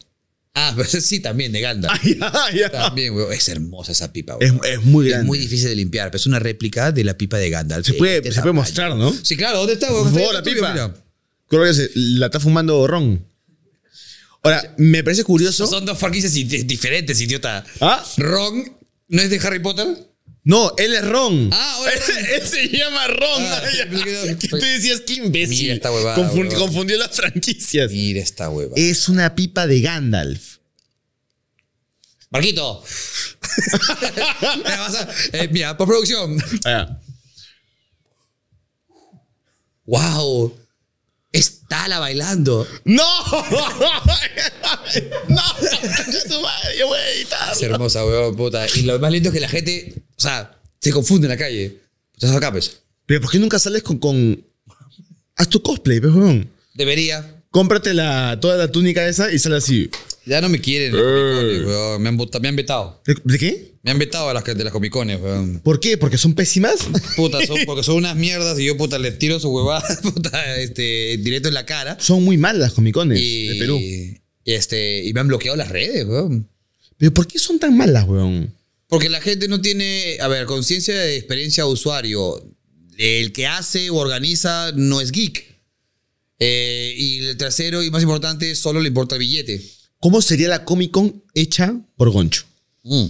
Ah, pero sí, también de Gandalf. También, weón. Es hermosa esa pipa, weón. Es, muy grande. Es muy difícil de limpiar, pero es una réplica de la pipa de Gandalf. Se puede, mostrar, ¿no? Sí, claro. ¿Dónde está, weón? la pipa. Mira. Creo que se, la está fumando Ron. Ahora, me parece curioso. Son dos franquicias diferentes, idiota. ¿Ah? Ron no es de Harry Potter. No, él es Ron. Ah, él, se llama Ron. Ah, tú decías, que imbécil. Mira Confundió las franquicias. Mira esta hueva. Es una pipa de Gandalf. Marquito. Eh, mira, por producción. Ah. Wow. Está la bailando. ¡No! ¡No! ¡Tu madre! Yo Es hermosa, weón, puta. Y lo más lindo es que la gente, o sea, se confunde en la calle. Estás acá, pues. Pero ¿por qué nunca sales con. con... Haz tu cosplay, weón. Pues, Debería. Cómprate la, toda la túnica esa y sale así. Ya no me quieren. Eh. Me, han, vetado. ¿De qué? Me han vetado a las, de las comicones, weón. ¿Por qué? ¿Porque son pésimas? Puta, porque son unas mierdas y yo, puta, les tiro su huevada puta, este, directo en la cara. Son muy malas las comicones de Perú. y, este, y me han bloqueado las redes, weón. ¿Pero por qué son tan malas, weón? Porque la gente no tiene, a ver, conciencia de experiencia de usuario. El que hace o organiza no es geek. Eh, y el tercero y más importante, solo le importa el billete. ¿Cómo sería la Comic Con hecha por Goncho? Mm.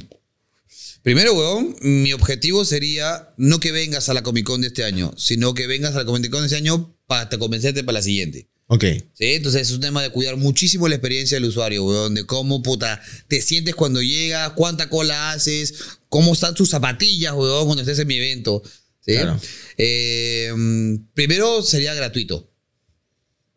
Primero, weón, mi objetivo sería no que vengas a la Comic Con de este año, sino que vengas a la Comic Con de este año para convencerte para la siguiente. Ok. Entonces es un tema de cuidar muchísimo la experiencia del usuario, weón, de cómo puta te sientes cuando llegas, cuánta cola haces, cómo están tus zapatillas, weón, cuando estés en mi evento. Eh, primero sería gratuito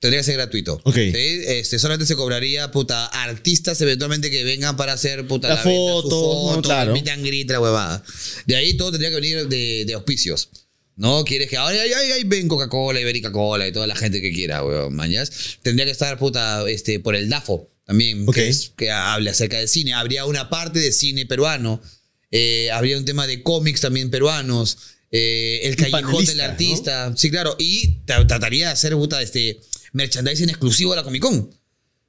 tendría que ser gratuito. Ok. Este, solamente se cobraría, puta, artistas eventualmente que vengan para hacer, puta, la, foto, foto claro. la huevada. De ahí todo tendría que venir de, de auspicios. ¿No? Quieres que ay, ay, ay, ven Coca-Cola y Coca-Cola y toda la gente que quiera, weón, mañas. Tendría que estar, puta, este, por el DAFO también, okay. que, hable acerca del cine. Habría una parte de cine peruano. Eh, habría un tema de cómics también peruanos. Eh, el callejón del artista. Sí, claro. Y trataría de hacer, puta, este merchandising exclusivo de la Comic Con.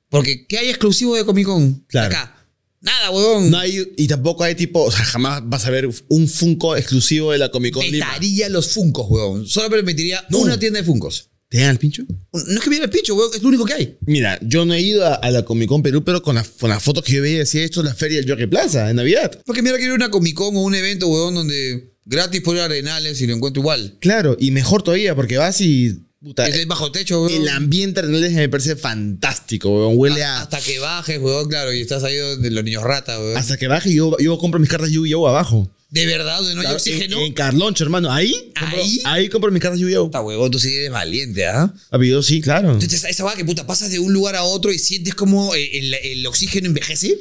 Porque, ¿qué hay exclusivo de Comic Con? Acá. Nada, huevón. No hay, y tampoco hay tipo, o sea, jamás vas a ver un Funko exclusivo de la Comic Con. quitaría los Funcos, huevón. Solo permitiría una tienda de Funcos. ¿Te dan el pincho? No es que viene el pincho, huevón, es lo único que hay. Mira, yo no he ido a, la Comic Con Perú, pero con, las fotos que yo veía decía esto la feria del Jockey Plaza, en Navidad. Porque mira que era una Comic Con o un evento, huevón, donde gratis por Arenales y lo encuentro igual. Claro, y mejor todavía, porque vas y Puta, es bajo techo, weón. El ambiente de que me parece fantástico, weón. Huele a, Hasta que bajes, weón, claro. Y estás ahí donde los niños ratas, weón. Hasta que bajes, yo, yo compro mis cartas Yu-Gi-Oh! abajo. De verdad, donde no hay oxígeno. En, Carloncho, hermano. Ahí. ahí. Ahí compro mis cartas Yu-Gi-Oh! Puta, weón, tú sí eres valiente, ¿ah? Habido, sí, claro. Entonces, esa va, que puta, pasas de un lugar a otro y sientes como eh, el, oxígeno envejece.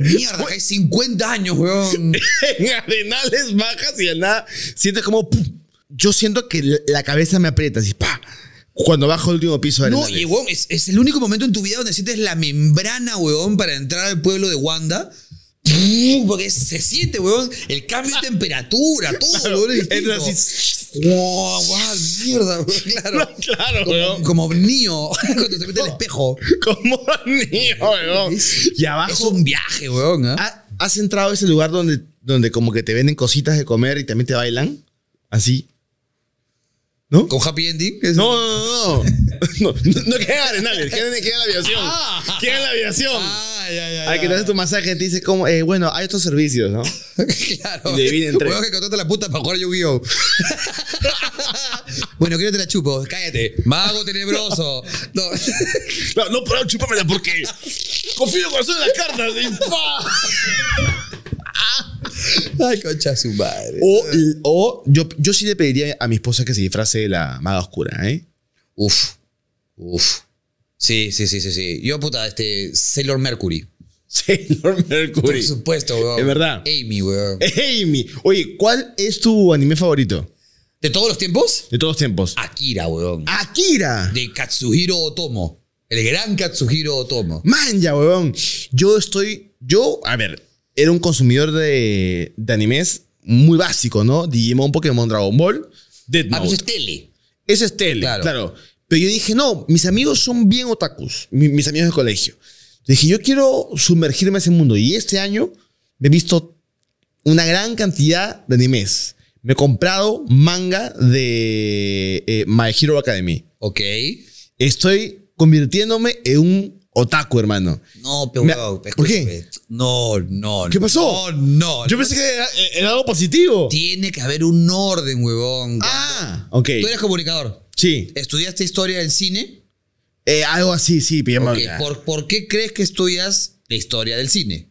Mierda, hay 50 años, weón. en arenales bajas y nada sientes como yo siento que la cabeza me aprieta así, pa. Cuando bajo el último piso de No, y weón, es, el único momento en tu vida donde sientes la membrana, weón, para entrar al pueblo de Wanda. Porque se siente, weón, el cambio de temperatura, todo, claro, weón, Así. Wow, mierda, claro. claro, como, weón. Como cuando se mete el espejo. Como niño, weón. y abajo. Es un viaje, weón. ¿ah? ¿Has entrado a ese lugar donde, donde como que te venden cositas de comer y también te bailan? Así. ¿No? ¿Con happy ending? No, no, no, no. no, no queda Arenales, queda en la aviación. Ah. Queda en la aviación. Ah, ya, ya, Al que te tu masaje te dice, como, eh, bueno, hay estos servicios, ¿no? claro. Y le vienen tres. que contarte la puta para jugar Yu-Gi-Oh! bueno, que te la chupo, cállate. Mago tenebroso. No, no, puedo chupármela porque confío en el corazón de las cartas. ¡pah! Ay, concha su madre. O, yo, yo sí le pediría a mi esposa que se disfrace de la maga oscura, ¿eh? Uf. Uf. Sí, sí, sí, sí, sí. Yo, puta, este. Sailor Mercury. Sailor Mercury. Por supuesto, weón. Es verdad. Amy, weón. Amy. Oye, ¿cuál es tu anime favorito? ¿De todos los tiempos? De todos los tiempos. Akira, weón. Akira. De Katsuhiro Otomo. El gran Katsuhiro Otomo. Manja, weón. Yo estoy. Yo, a ver, era un consumidor de, de animes muy básico, ¿no? Digimon, Pokémon, Dragon Ball, Dead Ah, pues es tele. Eso es tele, claro. Pero yo dije, no, mis amigos son bien otakus, mis amigos de colegio. Dije, yo quiero sumergirme a ese mundo. Y este año he visto una gran cantidad de animes. Me he comprado manga de eh, My Hero Academy. Ok. Estoy convirtiéndome en un Otaku, hermano. No, pero, ¿Por qué? No, no. ¿Qué pasó? No, no. Yo pensé que era, eh, algo positivo. Tiene que haber un orden, huevón. Ah, ok. Tú eres comunicador. Sí. ¿Estudiaste historia del cine? Eh, algo así, sí, bien ¿por, qué crees que estudias la historia del cine?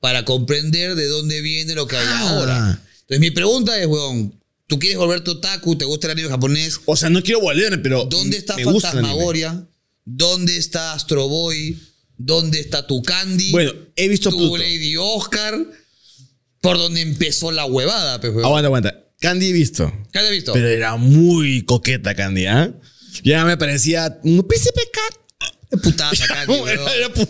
Para comprender de dónde viene lo que hay ah. ahora. Entonces, mi pregunta es, huevón. ¿tú quieres volverte otaku? ¿Te gusta el anime japonés? O sea, no quiero volver, pero. ¿Dónde está me Fantasmagoria? ¿Dónde está Astro Boy? ¿Dónde está tu Candy? Bueno, he visto tu Lady Oscar. Por donde empezó la huevada, pues, Aguanta, aguanta. Candy he visto. Candy he visto. Pero era muy coqueta Candy, ¿ah? Ya me parecía un príncipe cat. Putaza, Candy. era, pero,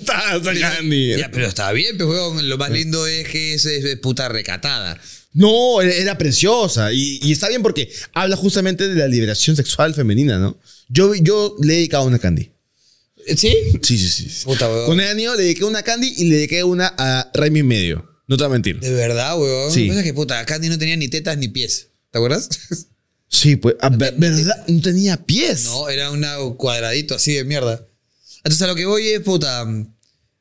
Candy. Ya, pero estaba bien, pues, Lo más lindo es que es, es, puta recatada. No, era, preciosa. Y, está bien porque habla justamente de la liberación sexual femenina, ¿no? Yo, yo le he dedicado una Candy. ¿Sí? Sí, sí, sí. Puta, weón. Con el año le dediqué una a Candy y le dediqué una a Raimi Medio. No te voy a mentir. De verdad, weón. Sí. que puta, Candy no tenía ni tetas ni pies. ¿Te acuerdas? Sí, pues. Ah, ¿Verdad? No tenía pies. No, era un cuadradito así de mierda. Entonces a lo que voy es, puta.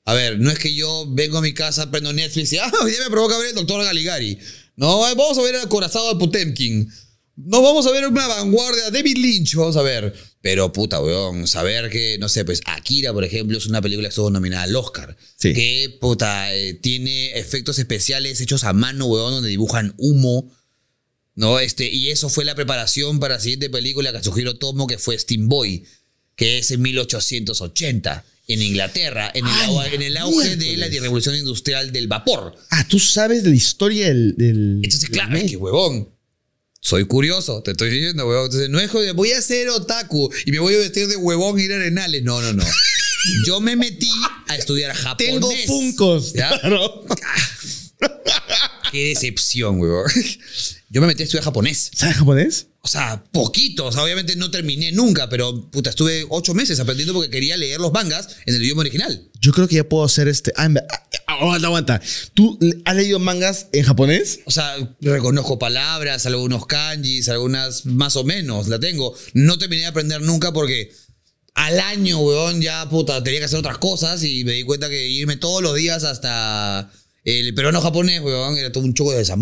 A ver, no es que yo vengo a mi casa, prendo Netflix y ah, me provoca ver el doctor Galigari. No, vamos a ver el acorazado de Potemkin. No vamos a ver una vanguardia, David Lynch, vamos a ver. Pero puta, weón, saber que, no sé, pues Akira, por ejemplo, es una película que estuvo nominada al Oscar. Sí. Que, puta, eh, tiene efectos especiales hechos a mano, weón, donde dibujan humo. ¿No? Este, y eso fue la preparación para la siguiente película que sugirió Tomo, que fue Steam Boy, que es en 1880 en Inglaterra, en el, en el auge de la revolución industrial del vapor. Ah, tú sabes de la historia del. Entonces, claro, que huevón soy curioso, te estoy diciendo, weón. no es joder, voy a ser otaku y me voy a vestir de huevón y ir a arenales. No, no, no. Yo me metí a estudiar japonés. Tengo funcos. Qué decepción, weón. Yo me metí a estudiar japonés. ¿Sabes japonés? O sea, poquito. O sea, obviamente no terminé nunca, pero puta, estuve ocho meses aprendiendo porque quería leer los mangas en el idioma original. Yo creo que ya puedo hacer este aguanta, aguanta. ¿Tú has leído mangas en japonés? O sea, reconozco palabras, algunos kanjis, algunas más o menos, la tengo. No terminé de aprender nunca porque al año, weón, ya puta, tenía que hacer otras cosas y me di cuenta que irme todos los días hasta el peruano japonés, weón, era todo un choco de San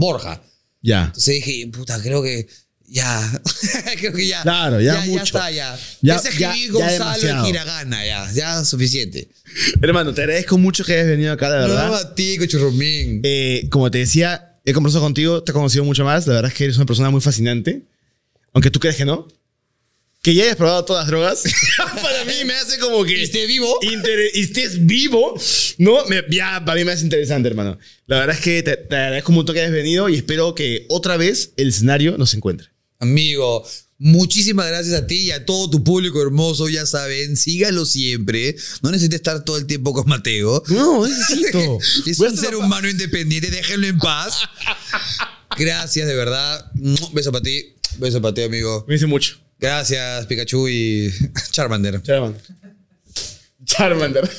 Ya. Entonces dije, puta, creo que ya. Creo que ya. Claro, ya, mucho. ya está, ya. Ya, es Gonzalo Hiragana, ya. Ya suficiente. Hermano, te agradezco mucho que hayas venido acá, la verdad. No, a ti, Cochurrumín. Eh, como te decía, he conversado contigo, te he conocido mucho más. La verdad es que eres una persona muy fascinante. Aunque tú crees que no. Que ya hayas probado todas las drogas, para mí me hace como que... Y estés vivo. y estés vivo, ¿no? Me, ya, para mí me hace interesante, hermano. La verdad es que te, te agradezco mucho que hayas venido y espero que otra vez el escenario nos encuentre. Amigo, Muchísimas gracias a ti y a todo tu público hermoso, ya saben, sígalo siempre. No necesites estar todo el tiempo con Mateo. No, necesito. es un ser humano independiente, déjenlo en paz. Gracias, de verdad. Beso para ti, beso para ti, amigo. Me hice mucho. Gracias, Pikachu y Charmander. Charmander. Charmander.